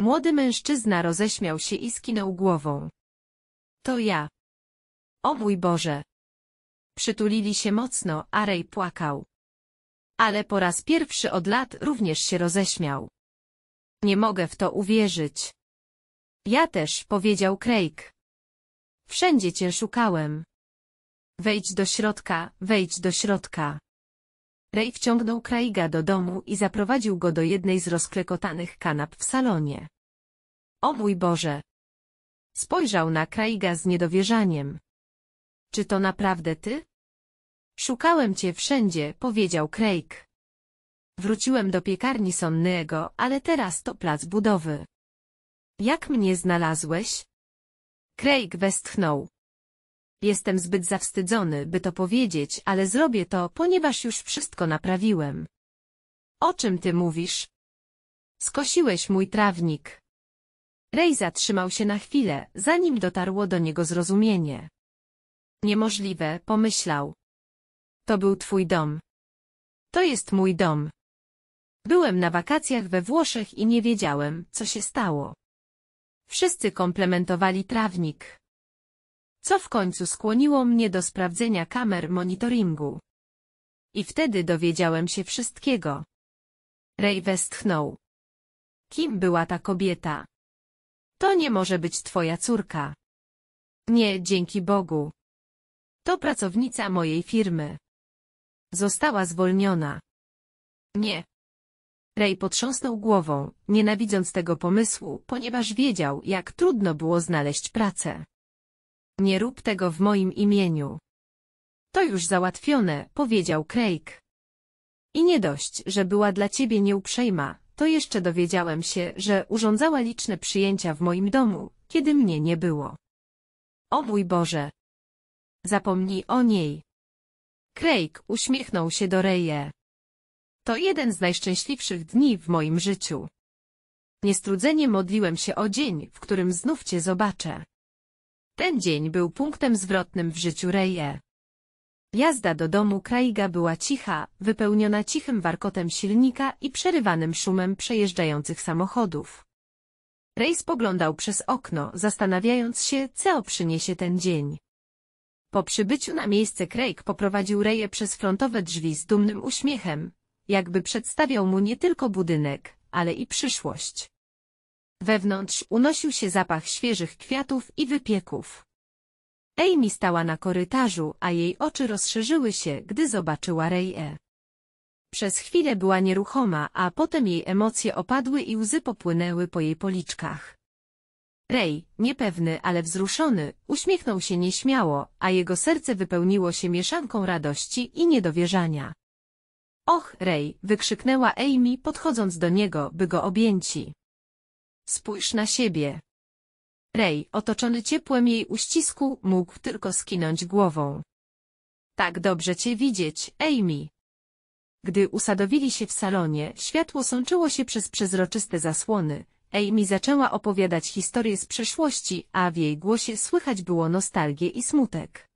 Młody mężczyzna roześmiał się i skinął głową. To ja. O mój Boże. Przytulili się mocno, a Rej płakał. Ale po raz pierwszy od lat również się roześmiał. Nie mogę w to uwierzyć. Ja też, powiedział Craig. Wszędzie cię szukałem. Wejdź do środka, wejdź do środka. Ray wciągnął Craiga do domu i zaprowadził go do jednej z rozklekotanych kanap w salonie. O mój Boże! Spojrzał na Craiga z niedowierzaniem. Czy to naprawdę ty? Szukałem cię wszędzie, powiedział Craig. Wróciłem do piekarni Sonnego, ale teraz to plac budowy. Jak mnie znalazłeś? Craig westchnął. Jestem zbyt zawstydzony, by to powiedzieć, ale zrobię to, ponieważ już wszystko naprawiłem. O czym ty mówisz? Skosiłeś mój trawnik. Ray zatrzymał się na chwilę, zanim dotarło do niego zrozumienie. Niemożliwe, pomyślał. To był twój dom. To jest mój dom. Byłem na wakacjach we Włoszech i nie wiedziałem, co się stało. Wszyscy komplementowali trawnik. Co w końcu skłoniło mnie do sprawdzenia kamer monitoringu. I wtedy dowiedziałem się wszystkiego. Ray westchnął. Kim była ta kobieta? To nie może być twoja córka. Nie, dzięki Bogu. To pracownica mojej firmy. Została zwolniona. Nie, Ray potrząsnął głową, nienawidząc tego pomysłu, ponieważ wiedział, jak trudno było znaleźć pracę. Nie rób tego w moim imieniu. To już załatwione, powiedział Craig. I nie dość, że była dla ciebie nieuprzejma, to jeszcze dowiedziałem się, że urządzała liczne przyjęcia w moim domu, kiedy mnie nie było. O mój Boże! Zapomnij o niej. Craig uśmiechnął się do Reje. To jeden z najszczęśliwszych dni w moim życiu. Niestrudzenie modliłem się o dzień, w którym znów Cię zobaczę. Ten dzień był punktem zwrotnym w życiu Reje. Jazda do domu Kraiga była cicha, wypełniona cichym warkotem silnika i przerywanym szumem przejeżdżających samochodów. Rej spoglądał przez okno, zastanawiając się, co przyniesie ten dzień. Po przybyciu na miejsce Craig poprowadził Reje przez frontowe drzwi z dumnym uśmiechem, jakby przedstawiał mu nie tylko budynek, ale i przyszłość. Wewnątrz unosił się zapach świeżych kwiatów i wypieków. Amy stała na korytarzu, a jej oczy rozszerzyły się, gdy zobaczyła Reje. Przez chwilę była nieruchoma, a potem jej emocje opadły i łzy popłynęły po jej policzkach. Rej, niepewny, ale wzruszony, uśmiechnął się nieśmiało, a jego serce wypełniło się mieszanką radości i niedowierzania. Och, Rej, wykrzyknęła Amy, podchodząc do niego, by go objęci. Spójrz na siebie. Rej, otoczony ciepłem jej uścisku, mógł tylko skinąć głową. Tak dobrze cię widzieć, Amy. Gdy usadowili się w salonie, światło sączyło się przez przezroczyste zasłony. Amy zaczęła opowiadać historię z przeszłości, a w jej głosie słychać było nostalgię i smutek.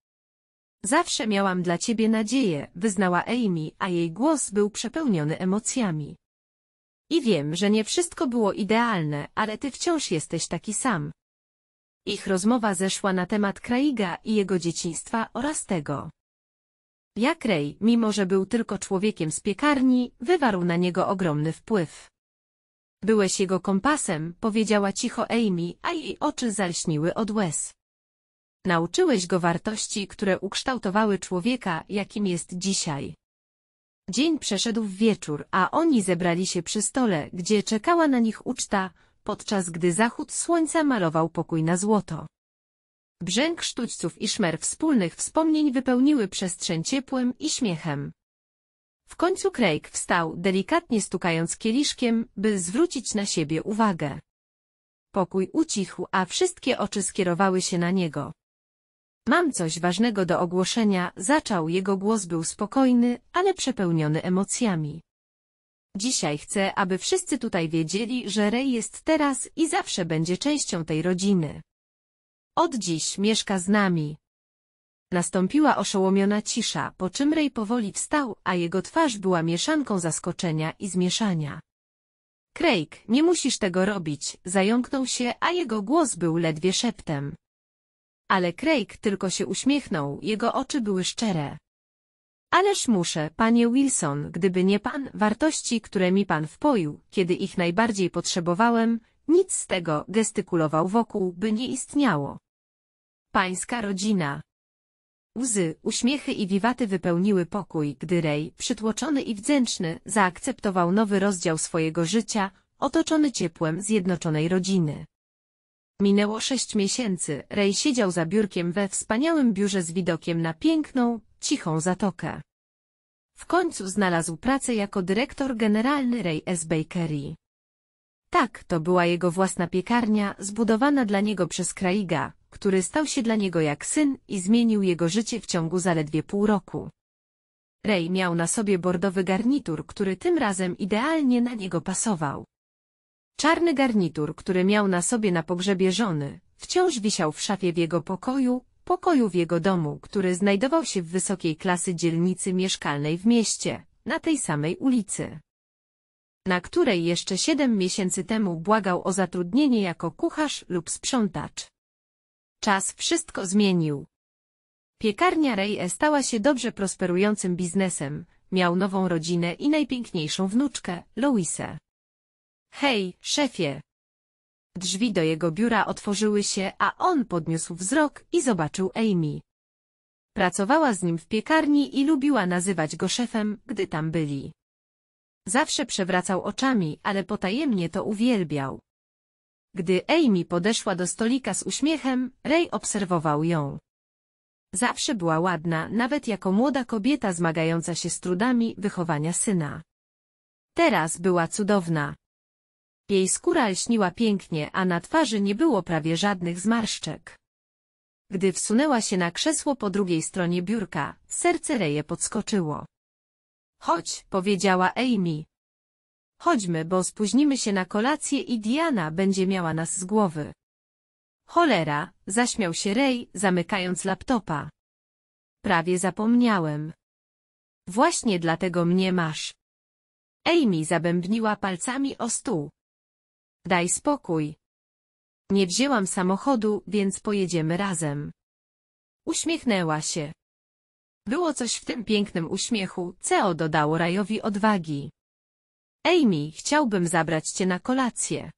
Zawsze miałam dla ciebie nadzieję, wyznała Amy, a jej głos był przepełniony emocjami. I wiem, że nie wszystko było idealne, ale ty wciąż jesteś taki sam. Ich rozmowa zeszła na temat Kraiga i jego dzieciństwa oraz tego. Jak Ray, mimo że był tylko człowiekiem z piekarni, wywarł na niego ogromny wpływ. Byłeś jego kompasem, powiedziała cicho Amy, a jej oczy zalśniły od łez. Nauczyłeś go wartości, które ukształtowały człowieka, jakim jest dzisiaj. Dzień przeszedł w wieczór, a oni zebrali się przy stole, gdzie czekała na nich uczta, podczas gdy zachód słońca malował pokój na złoto. Brzęk sztućców i szmer wspólnych wspomnień wypełniły przestrzeń ciepłem i śmiechem. W końcu Craig wstał, delikatnie stukając kieliszkiem, by zwrócić na siebie uwagę. Pokój ucichł, a wszystkie oczy skierowały się na niego. Mam coś ważnego do ogłoszenia, zaczął jego głos był spokojny, ale przepełniony emocjami. Dzisiaj chcę, aby wszyscy tutaj wiedzieli, że Rey jest teraz i zawsze będzie częścią tej rodziny. Od dziś mieszka z nami. Nastąpiła oszołomiona cisza, po czym Rey powoli wstał, a jego twarz była mieszanką zaskoczenia i zmieszania. Craig, nie musisz tego robić, zająknął się, a jego głos był ledwie szeptem ale Craig tylko się uśmiechnął, jego oczy były szczere. Ależ muszę, panie Wilson, gdyby nie pan, wartości, które mi pan wpoił, kiedy ich najbardziej potrzebowałem, nic z tego, gestykulował wokół, by nie istniało. Pańska rodzina. Łzy, uśmiechy i wiwaty wypełniły pokój, gdy Ray, przytłoczony i wdzięczny, zaakceptował nowy rozdział swojego życia, otoczony ciepłem zjednoczonej rodziny. Minęło sześć miesięcy, Rej siedział za biurkiem we wspaniałym biurze z widokiem na piękną, cichą zatokę. W końcu znalazł pracę jako dyrektor generalny Ray S. Bakery. Tak, to była jego własna piekarnia, zbudowana dla niego przez Kraiga, który stał się dla niego jak syn i zmienił jego życie w ciągu zaledwie pół roku. Ray miał na sobie bordowy garnitur, który tym razem idealnie na niego pasował. Czarny garnitur, który miał na sobie na pogrzebie żony, wciąż wisiał w szafie w jego pokoju, pokoju w jego domu, który znajdował się w wysokiej klasy dzielnicy mieszkalnej w mieście, na tej samej ulicy na której jeszcze siedem miesięcy temu błagał o zatrudnienie jako kucharz lub sprzątacz. Czas wszystko zmienił. Piekarnia Reje stała się dobrze prosperującym biznesem, miał nową rodzinę i najpiękniejszą wnuczkę, Louise. Hej, szefie! Drzwi do jego biura otworzyły się, a on podniósł wzrok i zobaczył Amy. Pracowała z nim w piekarni i lubiła nazywać go szefem, gdy tam byli. Zawsze przewracał oczami, ale potajemnie to uwielbiał. Gdy Amy podeszła do stolika z uśmiechem, Ray obserwował ją. Zawsze była ładna, nawet jako młoda kobieta zmagająca się z trudami wychowania syna. Teraz była cudowna. Jej skóra lśniła pięknie, a na twarzy nie było prawie żadnych zmarszczek. Gdy wsunęła się na krzesło po drugiej stronie biurka, serce Reje podskoczyło. Chodź, powiedziała Amy. Chodźmy, bo spóźnimy się na kolację i Diana będzie miała nas z głowy. Cholera, zaśmiał się Rej, zamykając laptopa. Prawie zapomniałem. Właśnie dlatego mnie masz. Amy zabębniła palcami o stół. Daj spokój. Nie wzięłam samochodu, więc pojedziemy razem. Uśmiechnęła się. Było coś w tym pięknym uśmiechu, co dodało Rajowi odwagi. Amy, chciałbym zabrać cię na kolację.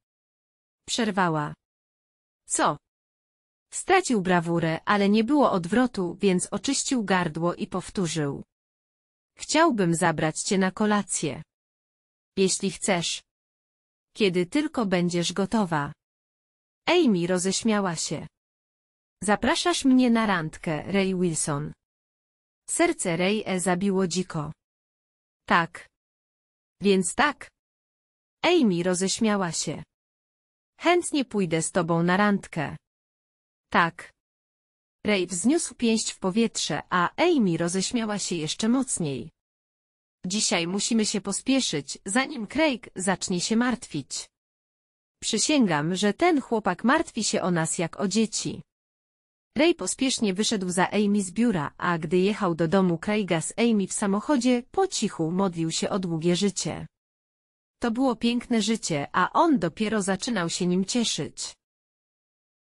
Przerwała. Co? Stracił brawurę, ale nie było odwrotu, więc oczyścił gardło i powtórzył. Chciałbym zabrać cię na kolację. Jeśli chcesz kiedy tylko będziesz gotowa. Amy roześmiała się. Zapraszasz mnie na randkę, Ray Wilson. Serce Ray e zabiło dziko. Tak. Więc tak. Amy roześmiała się. Chętnie pójdę z tobą na randkę. Tak. Ray wzniósł pięść w powietrze, a Amy roześmiała się jeszcze mocniej. Dzisiaj musimy się pospieszyć, zanim Craig zacznie się martwić. Przysięgam, że ten chłopak martwi się o nas jak o dzieci. Ray pospiesznie wyszedł za Amy z biura, a gdy jechał do domu Craiga z Amy w samochodzie, po cichu modlił się o długie życie. To było piękne życie, a on dopiero zaczynał się nim cieszyć.